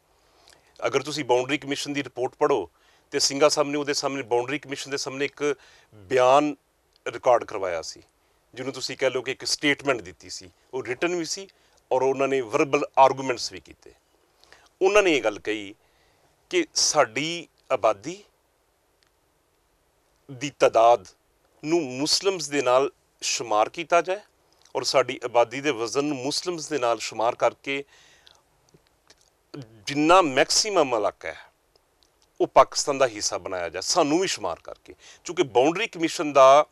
ਅਗਰ ਤੁਸੀਂ ਬਾਉਂਡਰੀ ਕਮਿਸ਼ਨ ਦੀ ਰਿਪੋਰਟ ਪੜੋ ਤੇ ਸਿੰਘਾ ਸਾਹਿਬ ਨੇ ਉਹਦੇ ਸਾਹਮਣੇ ਬਾਉਂਡਰੀ ਕਮਿਸ਼ਨ ਦੇ ਸਾਹਮਣੇ ਇੱਕ ਬਿਆਨ ਰਿਕਾਰਡ ਕਰਵਾਇਆ ਸੀ ਜਿਹਨੂੰ ਤੁਸੀਂ ਕਹਿ ਲਓ ਕਿ ਇੱਕ ਸਟੇਟਮੈਂਟ ਦਿੱਤੀ ਸੀ ਉਹ ਰਿਟਨ ਵੀ ਸੀ ਔਰ ਉਹਨਾਂ ਨੇ ਵਰਬਲ ਆਰਗੂਮੈਂਟਸ ਵੀ ਕੀਤੇ ਉਹਨਾਂ ਨੇ ਇਹ ਗੱਲ ਕਹੀ ਕਿ ਸਾਡੀ ਆਬਾਦੀ ਦੀ ਤਦਾਦ ਨੂੰ ਮੁਸਲਮਸ ਦੇ ਨਾਲ شمار ਕੀਤਾ ਜਾਏ ਔਰ ਸਾਡੀ ਆਬਾਦੀ ਦੇ ਵਜ਼ਨ ਨੂੰ ਮੁਸਲਮਸ ਦੇ ਨਾਲ شمار ਕਰਕੇ ਜਿੰਨਾ ਮੈਕਸਿਮਮ ਇਲਾਕਾ ਹੈ ਉਹ ਪਾਕਿਸਤਾਨ ਦਾ ਹਿੱਸਾ ਬਣਾਇਆ ਜਾ ਸਾਨੂੰ ਵੀ شمار ਕਰਕੇ ਕਿਉਂਕਿ ਬਾਉਂਡਰੀ ਕਮਿਸ਼ਨ ਦਾ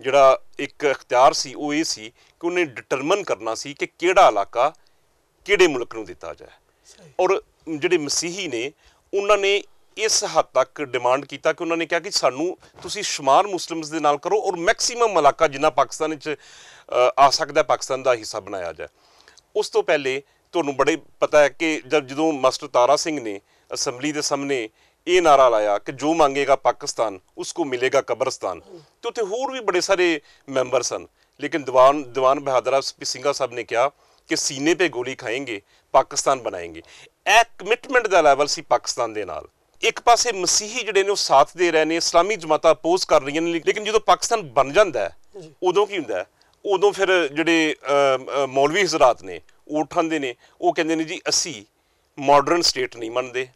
ਜਿਹੜਾ ਇੱਕ ਇਖਤਿਆਰ ਸੀ ਉਹ ਇਹ ਸੀ ਕਿ ਉਹਨੇ ਡਿਟਰਮਨ ਕਰਨਾ ਸੀ ਕਿ ਕਿਹੜਾ ਇਲਾਕਾ ਕਿਹੜੇ ਮੁਲਕ ਨੂੰ ਦਿੱਤਾ ਜਾਏ ਔਰ ਜਿਹੜੇ ਮਸੀਹੀ ਨੇ ਉਹਨਾਂ ਨੇ ਇਸ ਹੱਦ ਤੱਕ ਡਿਮਾਂਡ ਕੀਤਾ ਕਿ ਉਹਨਾਂ ਨੇ ਕਿਹਾ ਕਿ ਸਾਨੂੰ ਤੁਸੀਂ ਸ਼ਮਾਰ ਮੁਸਲਿਮਸ ਦੇ ਨਾਲ ਕਰੋ ਔਰ ਮੈਕਸਿਮਮ ਮਲਾਕਾ ਜਿੰਨਾ ਪਾਕਿਸਤਾਨ ਵਿੱਚ ਆ ਸਕਦਾ ਪਾਕਿਸਤਾਨ ਦਾ ਹਿੱਸਾ ਬਣਾਇਆ ਜਾਏ ਉਸ ਤੋਂ ਪਹਿਲੇ ਤੁਹਾਨੂੰ ਬੜੇ ਪਤਾ ਹੈ ਕਿ ਜਦ ਜਦੋਂ ਮਾਸਟਰ ਤਾਰਾ ਸਿੰਘ ਨੇ ਅਸੈਂਬਲੀ ਦੇ ਸਾਹਮਣੇ ਇਹ ਨਾਰਾ ਲਾਇਆ ਕਿ ਜੋ ਮੰਗੇਗਾ ਪਾਕਿਸਤਾਨ ਉਸ ਨੂੰ ਮਿਲੇਗਾ ਕਬਰਸਤਾਨ ਤੇ ਉੱਥੇ ਹੋਰ ਵੀ ਬੜੇ ਸਾਰੇ ਮੈਂਬਰ ਸਨ ਲੇਕਿਨ ਦੀਵਾਨ ਦੀਵਾਨ ਬਹਾਦਰ ਸਿੰਘਾ ਸਾਹਿਬ ਨੇ ਕਿਹਾ ਕਿ ਸੀਨੇ 'ਤੇ ਗੋਲੀ ਖਾਏਗੇ ਪਾਕਿਸਤਾਨ ਬਣਾਏਗੇ ਇਹ ਕਮਿਟਮੈਂਟ ਦਾ ਲੈਵਲ ਸੀ ਪਾਕਿਸਤਾਨ ਦੇ ਨਾਲ ਇੱਕ ਪਾਸੇ ਮਸੀਹੀ ਜਿਹੜੇ ਨੇ ਉਹ ਸਾਥ ਦੇ ਰਹੇ ਨੇ ਇਸਲਾਮੀ ਜਮਾਤਾਂ ਅਪੋਜ਼ ਕਰ ਰਹੀਆਂ ਨੇ ਲੇਕਿਨ ਜਦੋਂ ਪਾਕਿਸਤਾਨ ਬਣ ਜਾਂਦਾ ਹੈ ਉਦੋਂ ਕੀ ਹੁੰਦਾ ਉਦੋਂ ਫਿਰ ਜਿਹੜੇ ਮੌਲਵੀ ਹਜ਼ਰਤ ਨੇ ਉਹ ਉਠਾਂਦੇ ਨੇ ਉਹ ਕਹਿੰਦੇ ਨੇ ਜੀ ਅਸੀਂ ਮਾਡਰਨ ਸਟੇਟ ਨਹੀਂ ਮੰਨਦੇ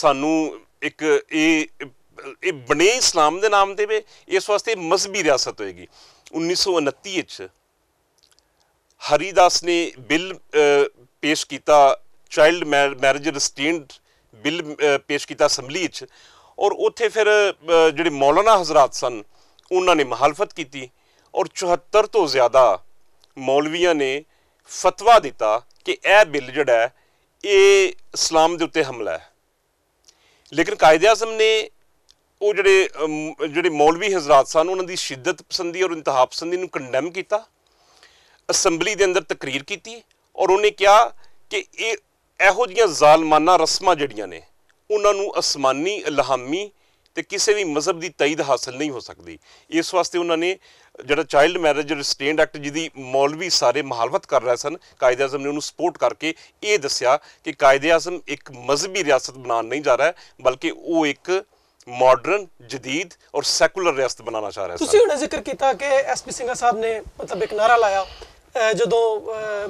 ਸਾਨੂੰ ਇੱਕ ਇਹ ਇਹ ਬਣੇ ਇਸਲਾਮ ਦੇ ਨਾਮ ਤੇ ਵੀ ਇਸ ਵਾਸਤੇ ਮਸਬੀ ਰਿਆਸਤ ਹੋਏਗੀ 1929 ਵਿੱਚ ਹਰੀਦਾਸ ਨੇ ਬਿੱਲ ਪੇਸ਼ ਕੀਤਾ ਚਾਈਲਡ ਮੈਰਿਜ ਰਿਸਟ੍ਰੇਂਟ ਬਿੱਲ ਪੇਸ਼ ਕੀਤਾ ਅਸੈਂਬਲੀ 'ਚ ਔਰ ਉੱਥੇ ਫਿਰ ਜਿਹੜੇ ਮੌਲਾਨਾ ਹਜ਼ਰਤ ਸਨ ਉਹਨਾਂ ਨੇ ਮਹਾਲਫਤ ਕੀਤੀ ਔਰ 74 ਤੋਂ ਜ਼ਿਆਦਾ ਮੌਲਵੀਆਂ ਨੇ ਫਤਵਾ ਦਿੱਤਾ ਕਿ ਇਹ ਬਿੱਲ ਜਿਹੜਾ ਹੈ ਇਹ ਇਸਲਾਮ ਦੇ ਉੱਤੇ ਹਮਲਾ ਹੈ ਲੇਕਿਨ ਕਾਇਦ ਆਜ਼ਮ ਨੇ ਉਹ ਜਿਹੜੇ ਜਿਹੜੇ ਮੌਲਵੀ ਹਜ਼ਰਤ ਸਨ ਉਹਨਾਂ ਦੀ ਸ਼ਿੱਦਤ ਪਸੰਦੀ ਔਰ ਇੰਤਹਾ ਪਸੰਦੀ ਨੂੰ ਕੰਡੈਮ ਕੀਤਾ ਅਸੈਂਬਲੀ ਦੇ ਅੰਦਰ ਤਕਰੀਰ ਕੀਤੀ ਔਰ ਉਹਨੇ ਕਿਹਾ ਕਿ ਇਹ ਇਹੋ ਜੀਆਂ ਜ਼ਾਲਮਾਨਾ ਰਸਮਾਂ ਜਿਹੜੀਆਂ ਨੇ ਉਹਨਾਂ ਨੂੰ ਅਸਮਾਨੀ ਇਲਹਾਮੀ ਤੇ ਕਿਸੇ ਵੀ ਮਜ਼ਹਬ ਦੀ ਤਾਇਦ ਹਾਸਲ ਨਹੀਂ ਹੋ ਸਕਦੀ ਇਸ ਵਾਸਤੇ ਉਹਨਾਂ ਨੇ ਜਿਹੜਾ ਚਾਈਲਡ ਮੈਰਿਜ ਰਿਸਟ੍ਰੇਨਡ ਐਕਟ ਜਿਹਦੀ ਮੌਲਵੀ ਸਾਰੇ ਮਹਾਲਵਤ ਕਰ ਰਹੇ ਸਨ ਕਾਇਦੇ ਆਜ਼ਮ ਨੇ ਉਹਨੂੰ ਸਪੋਰਟ ਕਰਕੇ ਇਹ ਦੱਸਿਆ ਕਿ ਕਾਇਦੇ ਆਜ਼ਮ ਇੱਕ ਮਜ਼ਹਬੀ ਰਿਆਸਤ ਬਣਾਉਣ ਨਹੀਂ ਜਾ ਰਿਹਾ ਬਲਕਿ ਉਹ ਇੱਕ ਮਾਡਰਨ ਜਦੀਦ ਔਰ ਸੈਕੂਲਰ ਰਿਆਸਤ ਬਣਾਉਣਾ ਚਾਹ ਰਿਹਾ ਸੀ ਤੁਸੀਂ ਉਹਨੇ ਜ਼ਿਕਰ ਕੀਤਾ ਕਿ ਐਸਪੀ ਸਿੰਘਾ ਸਾਹਿਬ ਨੇ ਮਤਲਬ ਇੱਕ ਨਾਰਾ ਲਾਇਆ ਜਦੋਂ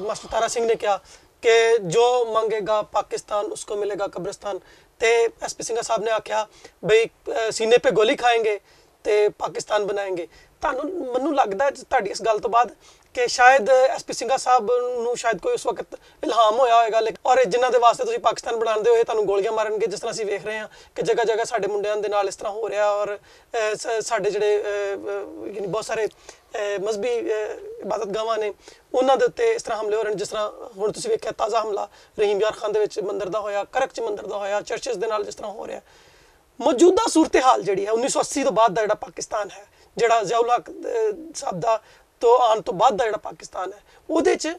ਮਾਸਟਰ ਤਾਰਾ ਸਿੰਘ ਨੇ ਕਿਹਾ ਕਿ ਜੋ ਮੰਗੇਗਾ ਪਾਕਿਸਤਾਨ ਉਸਕੋ ਮਿਲੇਗਾ ਕਬਰਸਤਾਨ ਤੇ ਐਸਪੀ ਸਿੰਘਾ ਸਾਹਿਬ ਨੇ ਆਖਿਆ ਬਈ ਸੀਨੇ 'ਤੇ ਗੋਲੀ ਖਾਏਗੇ ਤੇ ਪਾਕਿਸਤਾਨ ਬਣਾਏਗੇ ਤੁਹਾਨੂੰ ਮੈਨੂੰ ਲੱਗਦਾ ਤੁਹਾਡੀ ਇਸ ਗੱਲ ਤੋਂ ਬਾਅਦ ਕਿ ਸ਼ਾਇਦ ਐਸਪੀ ਸਿੰਘਾ ਸਾਹਿਬ ਨੂੰ ਸ਼ਾਇਦ ਕੋਈ ਉਸ ਵਕਤ ਇਲਹਾਮ ਹੋਇਆ ਹੋਵੇਗਾ ਔਰ ਜਿਨ੍ਹਾਂ ਦੇ ਵਾਸਤੇ ਤੁਸੀਂ ਪਾਕਿਸਤਾਨ ਬਣਾਉਂਦੇ ਹੋ ਇਹ ਤੁਹਾਨੂੰ ਗੋਲੀਆਂ ਮਾਰਨਗੇ ਜਿਸ ਤਰ੍ਹਾਂ ਅਸੀਂ ਵੇਖ ਰਹੇ ਹਾਂ ਕਿ ਜਗ੍ਹਾ ਜਗ੍ਹਾ ਸਾਡੇ ਮੁੰਡਿਆਂ ਦੇ ਨਾਲ ਇਸ ਤਰ੍ਹਾਂ ਹੋ ਰਿਹਾ ਔਰ ਸਾਡੇ ਜਿਹੜੇ ਯਾਨੀ ਬਹੁਤ ਸਾਰੇ ਮਸਬੀ ਇਬਾਦਤਗਾਹਾਂ ਨੇ ਉਹਨਾਂ ਦੇ ਉੱਤੇ ਇਸ ਤਰ੍ਹਾਂ ਹਮਲੇ ਹੋ ਰਹੇ ਜਿਸ ਤਰ੍ਹਾਂ ਹੁਣ ਤੁਸੀਂ ਵੇਖਿਆ ਤਾਜ਼ਾ ਹਮਲਾ ਰਹੀਮ ਯਾਰ ਖਾਨ ਦੇ ਵਿੱਚ ਮੰਦਰ ਦਾ ਹੋਇਆ ਕਰਕ ਚ ਮੰਦਰ ਦਾ ਹੋਇਆ ਚਰਚਸ ਦੇ ਨਾਲ ਜਿਸ ਤਰ੍ਹਾਂ ਹੋ ਰਿਹਾ ਮੌਜੂਦਾ ਸੂਰਤ ਹਾਲ ਜਿਹੜੀ ਹੈ 1980 ਤੋਂ ਬਾਅਦ ਦਾ ਜਿਹੜਾ ਪਾਕਿਸਤਾਨ ਹੈ ਜਿਹੜਾ ਜ਼ਿਆਉਲਾ ਸਾਹਿਬ ਦਾ ਤੋਂ ਆਉਣ ਤੋਂ ਬਾਅਦ ਦਾ ਜਿਹੜਾ ਪਾਕਿਸਤਾਨ ਹੈ ਉਹਦੇ 'ਚ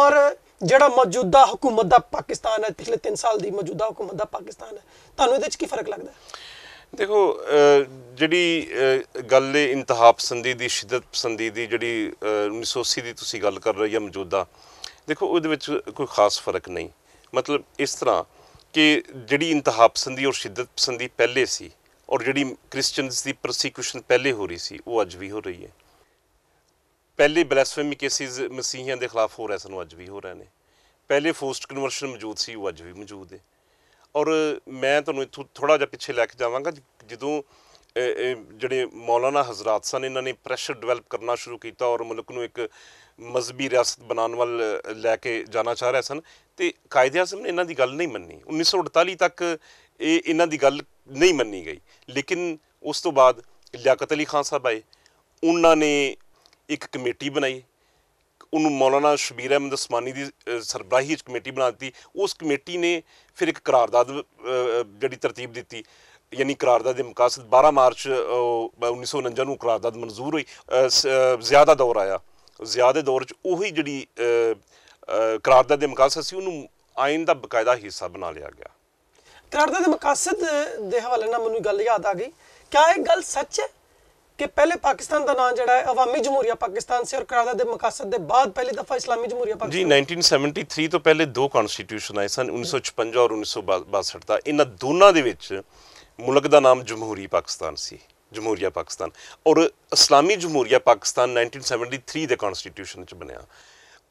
ਔਰ ਜਿਹੜਾ ਮੌਜੂਦਾ ਹਕੂਮਤ ਦਾ ਪਾਕਿਸਤਾਨ ਹੈ ਪਿਛਲੇ 3 ਸਾਲ ਦੀ ਮੌਜੂਦਾ ਹਕੂਮਤ ਦਾ ਪਾਕਿਸਤਾਨ ਹੈ ਤੁਹਾਨੂੰ ਇਹਦੇ 'ਚ ਕੀ ਫਰਕ ਲੱਗਦਾ ਦੇਖੋ ਜਿਹੜੀ ਗੱਲ ਇਹ ਇੰਤਹਾ ਪਸੰਦੀ ਦੀ ਸ਼ਿੱਦਤ ਪਸੰਦੀ ਦੀ ਜਿਹੜੀ 1980 ਦੀ ਤੁਸੀਂ ਗੱਲ ਕਰ ਰਹੇ ਜਾਂ ਮੌਜੂਦਾ ਦੇਖੋ ਉਹਦੇ ਵਿੱਚ ਕੋਈ ਖਾਸ ਫਰਕ ਨਹੀਂ ਮਤਲਬ ਇਸ ਤਰ੍ਹਾਂ ਕਿ ਜਿਹੜੀ ਇੰਤਹਾ ਪਸੰਦੀ ਔਰ ਸ਼ਿੱਦਤ ਪਸੰਦੀ ਪਹਿਲੇ ਸੀ ਔਰ ਜਿਹੜੀ ਕ੍ਰਿਸਚੀਅਨਸ ਦੀ ਪਰਸੀਕਿਊਸ਼ਨ ਪਹਿਲੇ ਹੋ ਰਹੀ ਸੀ ਉਹ ਅੱਜ ਵੀ ਹੋ ਰਹੀ ਹੈ ਪਹਿਲੇ ਬਲੈਸਫੇਮੀ ਕੇਸਿਸ ਮਸੀਹੀਆਂ ਦੇ ਖਿਲਾਫ ਹੋ ਰਹੇ ਸਾਨੂੰ ਅੱਜ ਵੀ ਹੋ ਰਹੇ ਨੇ ਪਹਿਲੇ ਫੋਸਟ ਕਨਵਰਸ਼ਨ ਮੌਜੂਦ ਸੀ ਉਹ ਅੱਜ ਵੀ ਮੌਜੂਦ ਹੈ ਔਰ ਮੈਂ ਤੁਹਾਨੂੰ ਇੱਥੋਂ ਥੋੜਾ ਜਿਹਾ ਪਿੱਛੇ ਲੈ ਕੇ ਜਾਵਾਂਗਾ ਜਦੋਂ ਜਿਹੜੇ ਮੌਲਾਨਾ ਹਜ਼ਰਤ ਸਨ ਇਹਨਾਂ ਨੇ ਪ੍ਰੈਸ਼ਰ ਡਿਵੈਲਪ ਕਰਨਾ ਸ਼ੁਰੂ ਕੀਤਾ ਔਰ ਮੁਲਕ ਨੂੰ ਇੱਕ ਮਜ਼ਬੀ ਰਿਆਸਤ ਬਣਾਉਣ ਵੱਲ ਲੈ ਕੇ ਜਾਣਾ ਚਾਹ ਰਹੇ ਸਨ ਤੇ ਕਾਇਦੇ ਆਜ਼ਮ ਨੇ ਇਹਨਾਂ ਦੀ ਗੱਲ ਨਹੀਂ ਮੰਨੀ 1948 ਤੱਕ ਇਹ ਇਹਨਾਂ ਦੀ ਗੱਲ ਨਹੀਂ ਮੰਨੀ ਗਈ ਲੇਕਿਨ ਉਸ ਤੋਂ ਬਾਅਦ ਲਿਆਕਤ ਅਲੀ ਖਾਨ ਸਾਹਿਬ ਆਏ ਉਹਨਾਂ ਨੇ ਇੱਕ ਕਮੇਟੀ ਬਣਾਈ ਉਹਨੂੰ ਮੌਲਾਨਾ ਸ਼ਬੀਰ ਅਹਿਮਦ ਉਸਮਾਨੀ ਦੀ ਸਰਬਰਾਹੀ ਵਿੱਚ ਕਮੇਟੀ ਬਣਾ ਦਿੱਤੀ ਉਸ ਕਮੇਟੀ ਨੇ ਫਿਰ ਇੱਕ ਕਰਾਰਦਾਦ ਜਿਹੜੀ ਤਰਤੀਬ ਦਿੱਤੀ ਯਾਨੀ ਕਰਾਰਦਾਦ ਦੇ ਮਕਾਸਦ 12 ਮਾਰਚ 1949 ਨੂੰ ਕਰਾਰਦਾਦ ਮਨਜ਼ੂਰ ਹੋਈ ਜ਼ਿਆਦਾ ਦੌਰ ਆਇਆ ਜ਼ਿਆਦਾ ਦੌਰ 'ਚ ਉਹੀ ਜਿਹੜੀ ਕਰਾਰਦਾਦ ਦੇ ਮਕਾਸਦ ਸੀ ਉਹਨੂੰ ਆਇਨ ਦਾ ਬਕਾਇਦਾ ਹਿੱਸਾ ਬਣਾ ਲਿਆ ਗਿਆ ਕਰਾਰਦਾਦ ਦੇ ਮਕਾਸਦ ਦੇ ਹਵਾਲੇ ਨਾਲ ਮੈਨੂੰ ਗੱਲ ਯਾਦ ਆ ਗਈ ਕਿਆ ਇਹ ਗੱਲ ਸੱਚ ਹੈ ਕਿ ਪਹਿਲੇ ਪਾਕਿਸਤਾਨ ਦਾ ਨਾਮ ਜਿਹੜਾ ਹੈ ਆਵਾਮੀ ਜਮਹੂਰੀਆ ਪਾਕਿਸਤਾਨ ਸੀ ਔਰ ਕਰਾਦਾ ਦੇ ਮਕਾਸਦ ਦੇ ਬਾਅਦ ਪਹਿਲੀ ਦਫਾ ਇਸਲਾਮੀ ਜਮਹੂਰੀਆ ਪਾਕਿਸਤਾਨ ਜੀ 1973 ਤੋਂ ਪਹਿਲੇ ਦੋ ਕਨਸਟੀਟਿਊਸ਼ਨ ਆਏ ਸਨ 1956 ਔਰ 1962 ਦਾ ਇਹਨਾਂ ਦੋਨਾਂ ਦੇ ਵਿੱਚ ਮੁਲਕ ਦਾ ਨਾਮ ਜਮਹੂਰੀ ਪਾਕਿਸਤਾਨ ਸੀ ਜਮਹੂਰੀਆ ਪਾਕਿਸਤਾਨ ਔਰ ਇਸਲਾਮੀ ਜਮਹੂਰੀਆ ਪਾਕਿਸਤਾਨ 1973 ਦੇ ਕਨਸਟੀਟਿਊਸ਼ਨ ਚ ਬਣਿਆ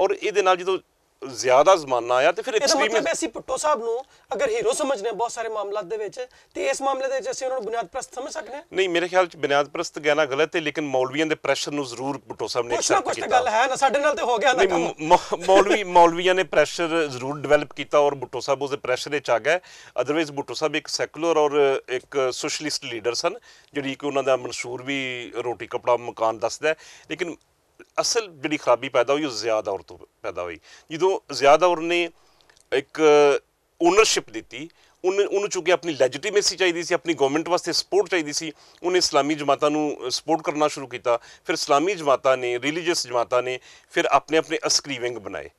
ਔਰ ਇਹਦੇ ਨਾਲ ਜਦੋਂ ਜ਼ਿਆਦਾ ਜ਼ਮਾਨਾ ਆਇਆ ਤੇ ਫਿਰ ਐਕਸਟ੍ਰੀਮ ਮਤਲਬ ਅਸੀਂ ਪੁੱਟੋ ਸਾਹਿਬ ਨੂੰ ਅਗਰ ਹੀਰੋ ਸਮਝਨੇ ਬਹੁਤ ਸਾਰੇ ਮਾਮਲਿਆਂ ਦੇ ਵਿੱਚ ਤੇ ਇਸ ਮਾਮਲੇ ਦੇ ਵਿੱਚ ਅਸੀਂ ਉਹਨਾਂ ਨੂੰ ਬੁਨਿਆਦ ਪ੍ਰਸਤ ਸਮਝ ਹਾਂ ਨਹੀਂ ਮੇਰੇ ਖਿਆਲ ਚ ਬੁਨਿਆਦ ਪ੍ਰਸਤ ਕਹਿਣਾ ਗਲਤ ਹੈ ਲੇਕਿਨ ਮੌਲਵੀਆਂ ਦੇ ਪ੍ਰੈਸ਼ਰ ਨੂੰ ਜ਼ਰੂਰ ਪੁੱਟੋ ਸਾਹਿਬ ਨੇ ਕੀਤਾ ਕੁਝ ਤਾਂ ਗੱਲ ਹੈ ਨਾ ਸਾਡੇ ਨਾਲ ਤੇ ਹੋ ਗਿਆ ਨਾ ਮੌਲਵੀ ਮੌਲਵੀਆਂ ਨੇ ਪ੍ਰੈਸ਼ਰ ਜ਼ਰੂਰ ਡਿਵੈਲਪ ਕੀਤਾ ਔਰ ਬੁੱਟੋ ਸਾਹਿਬ ਉਸ ਦੇ ਪ੍ਰੈਸ਼ਰ ਵਿੱਚ ਆ ਗਏ ਅਦਰਵਾਈਜ਼ ਬੁੱਟੋ ਸਾਹਿਬ ਇੱਕ ਸੈਕੂਲਰ ਔਰ ਇੱਕ ਸੋਸ਼ਲਿਸਟ ਲੀਡਰ ਸਨ ਜਿਹੜੀ ਕਿ ਉਹਨਾਂ ਦਾ ਮਨਸ਼ੂਰ ਵੀ ਰੋਟੀ ਕਪੜਾ ਮਕਾਨ ਦੱਸਦਾ ਲੇਕਿਨ ਅਸਲ ਜਿਹੜੀ ਖਰਾਬੀ ਪੈਦਾ ਹੋਈ ਉਹ ਜ਼ਿਆਦਾ ਔਰ ਤੋਂ ਪੈਦਾ ਹੋਈ ਜਦੋਂ ਜ਼ਿਆਦਾ ਔਰ ਨੇ ਇੱਕ ਓਨਰਸ਼ਿਪ ਦਿੱਤੀ ਉਹਨੇ ਉਹਨੂੰ ਚੁੱਕੇ ਆਪਣੀ ਲੈਜੀਟੀਮੇਸੀ ਚਾਹੀਦੀ ਸੀ ਆਪਣੀ ਗਵਰਨਮੈਂਟ ਵਾਸਤੇ ਸਪੋਰਟ ਚਾਹੀਦੀ ਸੀ ਉਹਨੇ ਇਸਲਾਮੀ ਜਮਾਤਾਂ ਨੂੰ ਸਪੋਰਟ ਕਰਨਾ ਸ਼ੁਰੂ ਕੀਤਾ ਫਿਰ ਇਸਲਾਮੀ ਜਮਾਤਾਂ ਨੇ ਰਿਲੀਜੀਅਸ ਜਮਾਤਾਂ ਨੇ ਫਿਰ ਆਪਣੇ ਆਪਣੇ ਅਸਕਰੀਵਿੰਗ ਬਣਾਏ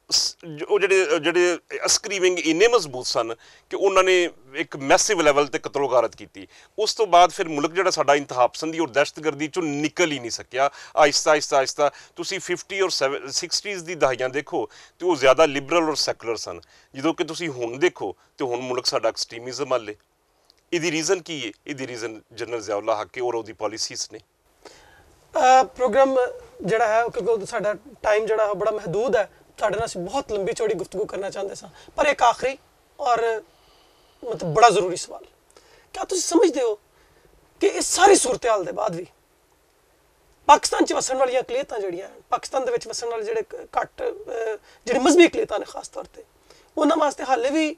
ਉਹ ਜਿਹੜੇ ਜਿਹੜੇ ਅਸਕਰੀਵਿੰਗ ਇੰਨੇ ਮਜ਼ਬੂਤ ਸਨ ਕਿ ਉਹਨਾਂ ਨੇ ਇੱਕ ਮੈਸਿਵ ਲੈਵਲ ਤੇ ਕਤਲੋਗਾਰਤ ਕੀਤੀ ਉਸ ਤੋਂ ਬਾਅਦ ਫਿਰ ਮੁਲਕ ਜਿਹੜਾ ਸਾਡਾ ਇੰਤਹਾਬ ਸੰਧੀ ਔਰ ਦਹਿਸ਼ਤਗਰਦੀ ਚੋਂ ਨਿਕਲ ਹੀ ਨਹੀਂ ਸਕਿਆ ਆਇਸਤਾ ਆਇਸਤਾ ਆਇਸਤਾ ਤੁਸੀਂ 50 ਔਰ 60s ਦੀ ਦਹਾਈਆਂ ਦੇਖੋ ਤੇ ਉਹ ਜ਼ਿਆਦਾ ਲਿਬਰਲ ਔਰ ਸੈਕੂਲਰ ਸਨ ਜਦੋਂ ਕਿ ਤੁਸੀਂ ਹੁਣ ਦੇਖੋ ਤੇ ਹੁਣ ਮੁਲਕ ਸਾਡਾ ਐਕਸਟ੍ਰੀਮਿਜ਼ਮ ਵਾਲੇ ਇਹਦੀ ਰੀਜ਼ਨ ਕੀ ਹੈ ਇਹਦੀ ਰੀਜ਼ਨ ਜਨਰਲ ਜ਼ਿਆਉਲਾ ਹੱਕ ਔਰ ਉਹਦੀ ਪਾਲਿਸੀਜ਼ ਨੇ ਆ ਪ੍ਰੋਗਰਾਮ ਜਿਹੜਾ ਹੈ ਕਿਉਂਕਿ ਸਾਡਾ ਟਾਈਮ ਜਿਹੜਾ ਬੜਾ ਮਹਦੂਦ ਹੈ ਸਾਡੇ ਨਾਲ ਬਹੁਤ ਲੰਬੀ ਚੌੜੀ ਗੁਫ਼ਤਗੂ ਕਰਨਾ ਚਾਹੁੰਦੇ ਸਾਂ ਪਰ ਇੱਕ ਆਖਰੀ ਔਰ ਮਤਲਬ ਬੜਾ ਜ਼ਰੂਰੀ ਸਵਾਲ ਕੀ ਤੁਸੀਂ ਸਮਝਦੇ ਹੋ ਕਿ ਇਸ ਸਾਰੀ ਸੂਰਤ-ਹਾਲ ਦੇ ਬਾਅਦ ਵੀ ਪਾਕਿਸਤਾਨ 'ਚ ਵਸਣ ਵਾਲੀਆਂ ਅਕਲੀਅਤਾਂ ਜਿਹੜੀਆਂ ਪਾਕਿਸਤਾਨ ਦੇ ਵਿੱਚ ਵਸਣ ਵਾਲੇ ਜਿਹੜੇ ਘੱਟ ਜਿਹੜੇ ਮਜ਼ਬੀ ਅਕਲੀਅਤਾਂ ਨੇ ਖਾਸ ਤੌਰ ਤੇ ਉਹਨਾਂ ਵਾਸਤੇ ਹਾਲੇ ਵੀ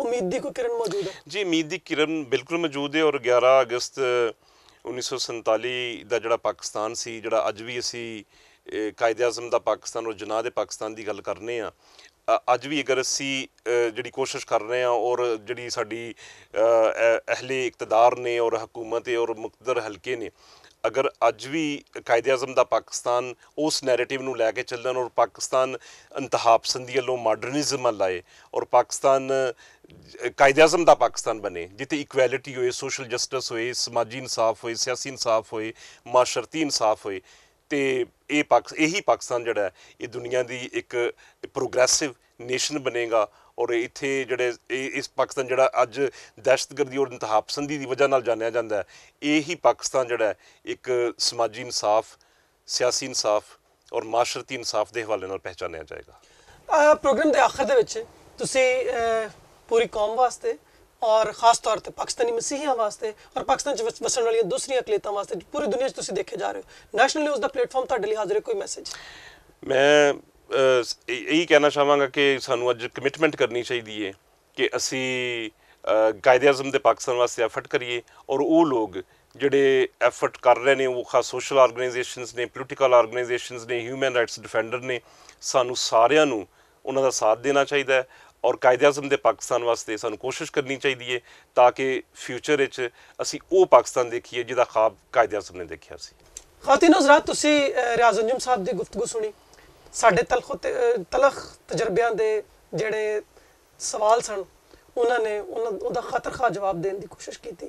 ਉਮੀਦ ਦੀ ਕੋਈ ਕਿਰਨ ਮੌਜੂਦ ਹੈ ਜੀ ਉਮੀਦ ਦੀ ਕਿਰਨ ਬਿਲਕੁਲ ਮੌਜੂਦ ਹੈ ਔਰ 11 ਅਗਸਤ 1947 ਦਾ ਜਿਹੜਾ ਪਾਕਿਸਤਾਨ ਸੀ ਜਿਹੜਾ ਅੱਜ ਵੀ ਅਸੀਂ ਕਾਇਦ ਆਜ਼ਮ ਦਾ ਪਾਕਿਸਤਾਨ ਔਰ ਜਨਾਹ ਦੇ ਪਾਕਿਸਤਾਨ ਦੀ ਗੱਲ ਕਰਨੇ ਆ ਅੱਜ ਵੀ ਅਗਰ ਅਸੀਂ ਜਿਹੜੀ ਕੋਸ਼ਿਸ਼ ਕਰ ਰਹੇ ਆ ਔਰ ਜਿਹੜੀ ਸਾਡੀ ਅਹਲੇ ਇਕਤਦਾਰ ਨੇ ਔਰ ਹਕੂਮਤ ਔਰ ਮੁਕਤਦਰ ਹਲਕੇ ਨੇ ਅਗਰ ਅੱਜ ਵੀ ਕਾਇਦੇ ਆਜ਼ਮ ਦਾ ਪਾਕਿਸਤਾਨ ਉਸ ਨੈਰੇਟਿਵ ਨੂੰ ਲੈ ਕੇ ਚੱਲਣ ਔਰ ਪਾਕਿਸਤਾਨ ਇੰਤਹਾਬ ਸੰਧੀ ਵੱਲੋਂ ਮਾਡਰਨਿਜ਼ਮ ਲਾਏ ਔਰ ਪਾਕਿਸਤਾਨ ਕਾਇਦ ਆਜ਼ਮ ਦਾ ਪਾਕਿਸਤਾਨ ਬਣੇ ਜਿੱਥੇ ਇਕੁਐਲਿਟੀ ਹੋਏ ਸੋਸ਼ਲ ਜਸਟਿਸ ਹੋਏ ਸਮਾਜੀ ਇਨਸਾਫ ਹੋਏ ਸਿਆਸੀ ਇਨਸਾਫ ਹੋਏ ਮਾਸ਼ਰਤੀ ਇਨਸਾਫ ਹੋਏ ਤੇ ਇਹ ਪਾਕਿਸ ਇਹੀ ਪਾਕਿਸਤਾਨ ਜਿਹੜਾ ਇਹ ਦੁਨੀਆ ਦੀ ਇੱਕ ਪ੍ਰੋਗਰੈਸਿਵ ਨੇਸ਼ਨ ਬਣੇਗਾ ਔਰ ਇੱਥੇ ਜਿਹੜੇ ਇਸ ਪਾਕਿਸਤਾਨ ਜਿਹੜਾ ਅੱਜ ਦਹਿਸ਼ਤਗਰਦੀ ਔਰ ਪਸੰਦੀ ਦੀ ਵਜ੍ਹਾ ਨਾਲ ਜਾਣਿਆ ਜਾਂਦਾ ਹੈ ਇਹੀ ਪਾਕਿਸਤਾਨ ਜਿਹੜਾ ਇੱਕ ਸਮਾਜੀ ਇਨਸਾਫ ਸਿਆਸੀ ਇਨਸਾਫ ਔਰ ਮਾਸ਼ਰਤੀ ਇਨਸਾਫ ਦੇ ਹਵਾਲੇ ਨਾਲ ਪਹਿਚਾਨਿਆ ਜਾਏਗਾ ਪ੍ਰੋਗਰਾਮ ਦੇ ਆਖਰ ਦੇ ਵਿੱਚ ਤੁਸੀਂ ਪੂਰੀ ਕੌਮ ਵਾਸਤੇ ਔਰ ਖਾਸ ਤੌਰ ਤੇ ਪਾਕਿਸਤਾਨੀ ਮਸੀਹੀਆਂ ਵਾਸਤੇ ਔਰ ਪਾਕਿਸਤਾਨ ਚ ਵਸਣ ਵਾਲੀਆਂ ਦੂਸਰੀਆਂ ਅਕਲੀਤਾਂ ਵਾਸਤੇ ਪੂਰੀ ਦੁਨੀਆ ਚ ਤੁਸੀਂ ਦੇਖੇ ਜਾ ਰਹੇ ਹੋ ਨੈਸ਼ਨਲ ਨਿਊਜ਼ ਦਾ ਪਲੇਟਫਾਰਮ ਤੁਹਾਡੇ ਲਈ ਹਾਜ਼ਰ ਹੈ ਕੋਈ ਮੈਸੇਜ ਮੈਂ ਇਹੀ ਕਹਿਣਾ ਚਾਹਾਂਗਾ ਕਿ ਸਾਨੂੰ ਅੱਜ ਕਮਿਟਮੈਂਟ ਕਰਨੀ ਚਾਹੀਦੀ ਏ ਕਿ ਅਸੀਂ ਕਾਇਦੇ ਅਜ਼ਮ ਦੇ ਪਾਕਿਸਤਾਨ ਵਾਸਤੇ ਐਫਰਟ ਕਰੀਏ ਔਰ ਉਹ ਲੋਕ ਜਿਹੜੇ ਐਫਰਟ ਕਰ ਰਹੇ ਨੇ ਉਹ ਖਾਸ ਸੋਸ਼ਲ ਆਰਗੇਨਾਈਜੇਸ਼ਨਸ ਨੇ ਪੋਲੀਟੀਕਲ ਆਰਗੇਨਾਈਜੇਸ਼ਨਸ ਨੇ ਹਿਊਮਨ ਰਾਈਟਸ ਡਿਫੈਂਡਰ ਨੇ ਸਾਨੂੰ ਸਾਰਿਆਂ ਨੂੰ ਉਹਨਾਂ ਦਾ ਸਾਥ ਦੇਣਾ ਚਾਹੀਦਾ ਹੈ ਔਰ ਕਾਇਦੇ ਆਜ਼ਮ ਦੇ ਪਾਕਿਸਤਾਨ ਵਾਸਤੇ ਸਾਨੂੰ ਕੋਸ਼ਿਸ਼ ਕਰਨੀ ਚਾਹੀਦੀ ਹੈ ਤਾਂ ਕਿ ਫਿਊਚਰ ਵਿੱਚ ਅਸੀਂ ਉਹ ਪਾਕਿਸਤਾਨ ਦੇਖੀਏ ਜਿਹਦਾ ਖਾਬ ਕਾਇਦੇ ਆਜ਼ਮ ਨੇ ਦੇਖਿਆ ਸੀ ਖਾਤੀ ਹਜ਼ਰਤ ਤੁਸੀਂ ਰਿਆਜ਼ ਅੰਜਮ ਸਾਹਿਬ ਦੀ ਗੁਫ਼ਤਗੂ ਸੁਣੀ ਸਾਡੇ ਤਲਖ ਤਲਖ ਤਜਰਬਿਆਂ ਦੇ ਜਿਹੜੇ ਸਵਾਲ ਸਨ ਉਹਨਾਂ ਨੇ ਉਹਦਾ ਖਤਰਖਾ ਜਵਾਬ ਦੇਣ ਦੀ ਕੋਸ਼ਿਸ਼ ਕੀਤੀ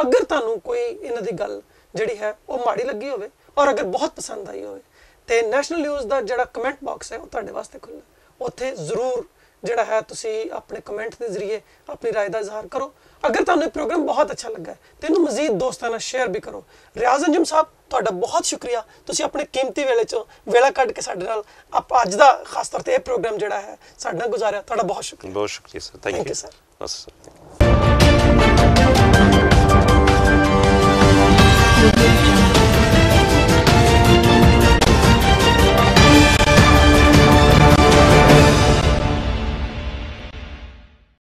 ਅਗਰ ਤੁਹਾਨੂੰ ਕੋਈ ਇਹਨਾਂ ਦੀ ਗੱਲ ਜਿਹੜੀ ਹੈ ਉਹ ਮਾੜੀ ਲੱਗੀ ਹੋਵੇ ਔਰ ਅਗਰ ਬਹੁਤ ਪਸੰਦ ਆਈ ਹੋਵੇ ਤੇ ਨੈਸ਼ਨਲ ਨਿਊਜ਼ ਦਾ ਜਿਹੜਾ ਕਮੈਂਟ ਬਾਕਸ ਹੈ ਉਹ ਤੁਹਾਡੇ ਵਾਸਤੇ ਖੁੱਲ੍ਹਾ ਉੱਥੇ ਜ਼ਰੂਰ ਜਿਹੜਾ ਹੈ ਤੁਸੀਂ ਆਪਣੇ ਕਮੈਂਟ ਦੇ ਜ਼ਰੀਏ ਆਪਣੀ رائے ਦਾ ਇਜ਼ਹਾਰ ਕਰੋ ਅਗਰ ਤੁਹਾਨੂੰ ਇਹ ਪ੍ਰੋਗਰਾਮ ਬਹੁਤ ਅੱਛਾ ਲੱਗਾ ਹੈ ਤੇ ਇਹਨੂੰ ਮਜ਼ੀਦ ਦੋਸਤਾਂ ਨਾਲ ਸ਼ੇਅਰ ਵੀ ਕਰੋ ਰਿਆਜ਼ ਅੰਜਮ ਸਾਹਿਬ ਤੁਹਾਡਾ ਬਹੁਤ ਸ਼ੁਕਰੀਆ ਤੁਸੀਂ ਆਪਣੇ ਕੀਮਤੀ ਵੇਲੇ ਚੋਂ ਵੇਲਾ ਕੱਢ ਕੇ ਸਾਡੇ ਨਾਲ ਆਪ ਅੱਜ ਦਾ ਖਾਸ ਤੌਰ ਤੇ ਇਹ ਪ੍ਰੋਗਰਾਮ ਜਿਹੜਾ ਹੈ ਸਾਡਾ ਗੁਜ਼ਾਰਿਆ ਤੁਹਾਡਾ ਬਹੁਤ ਸ਼ੁਕਰੀਆ ਬਹੁਤ ਸ਼ੁਕਰੀਆ sir thank you sir bus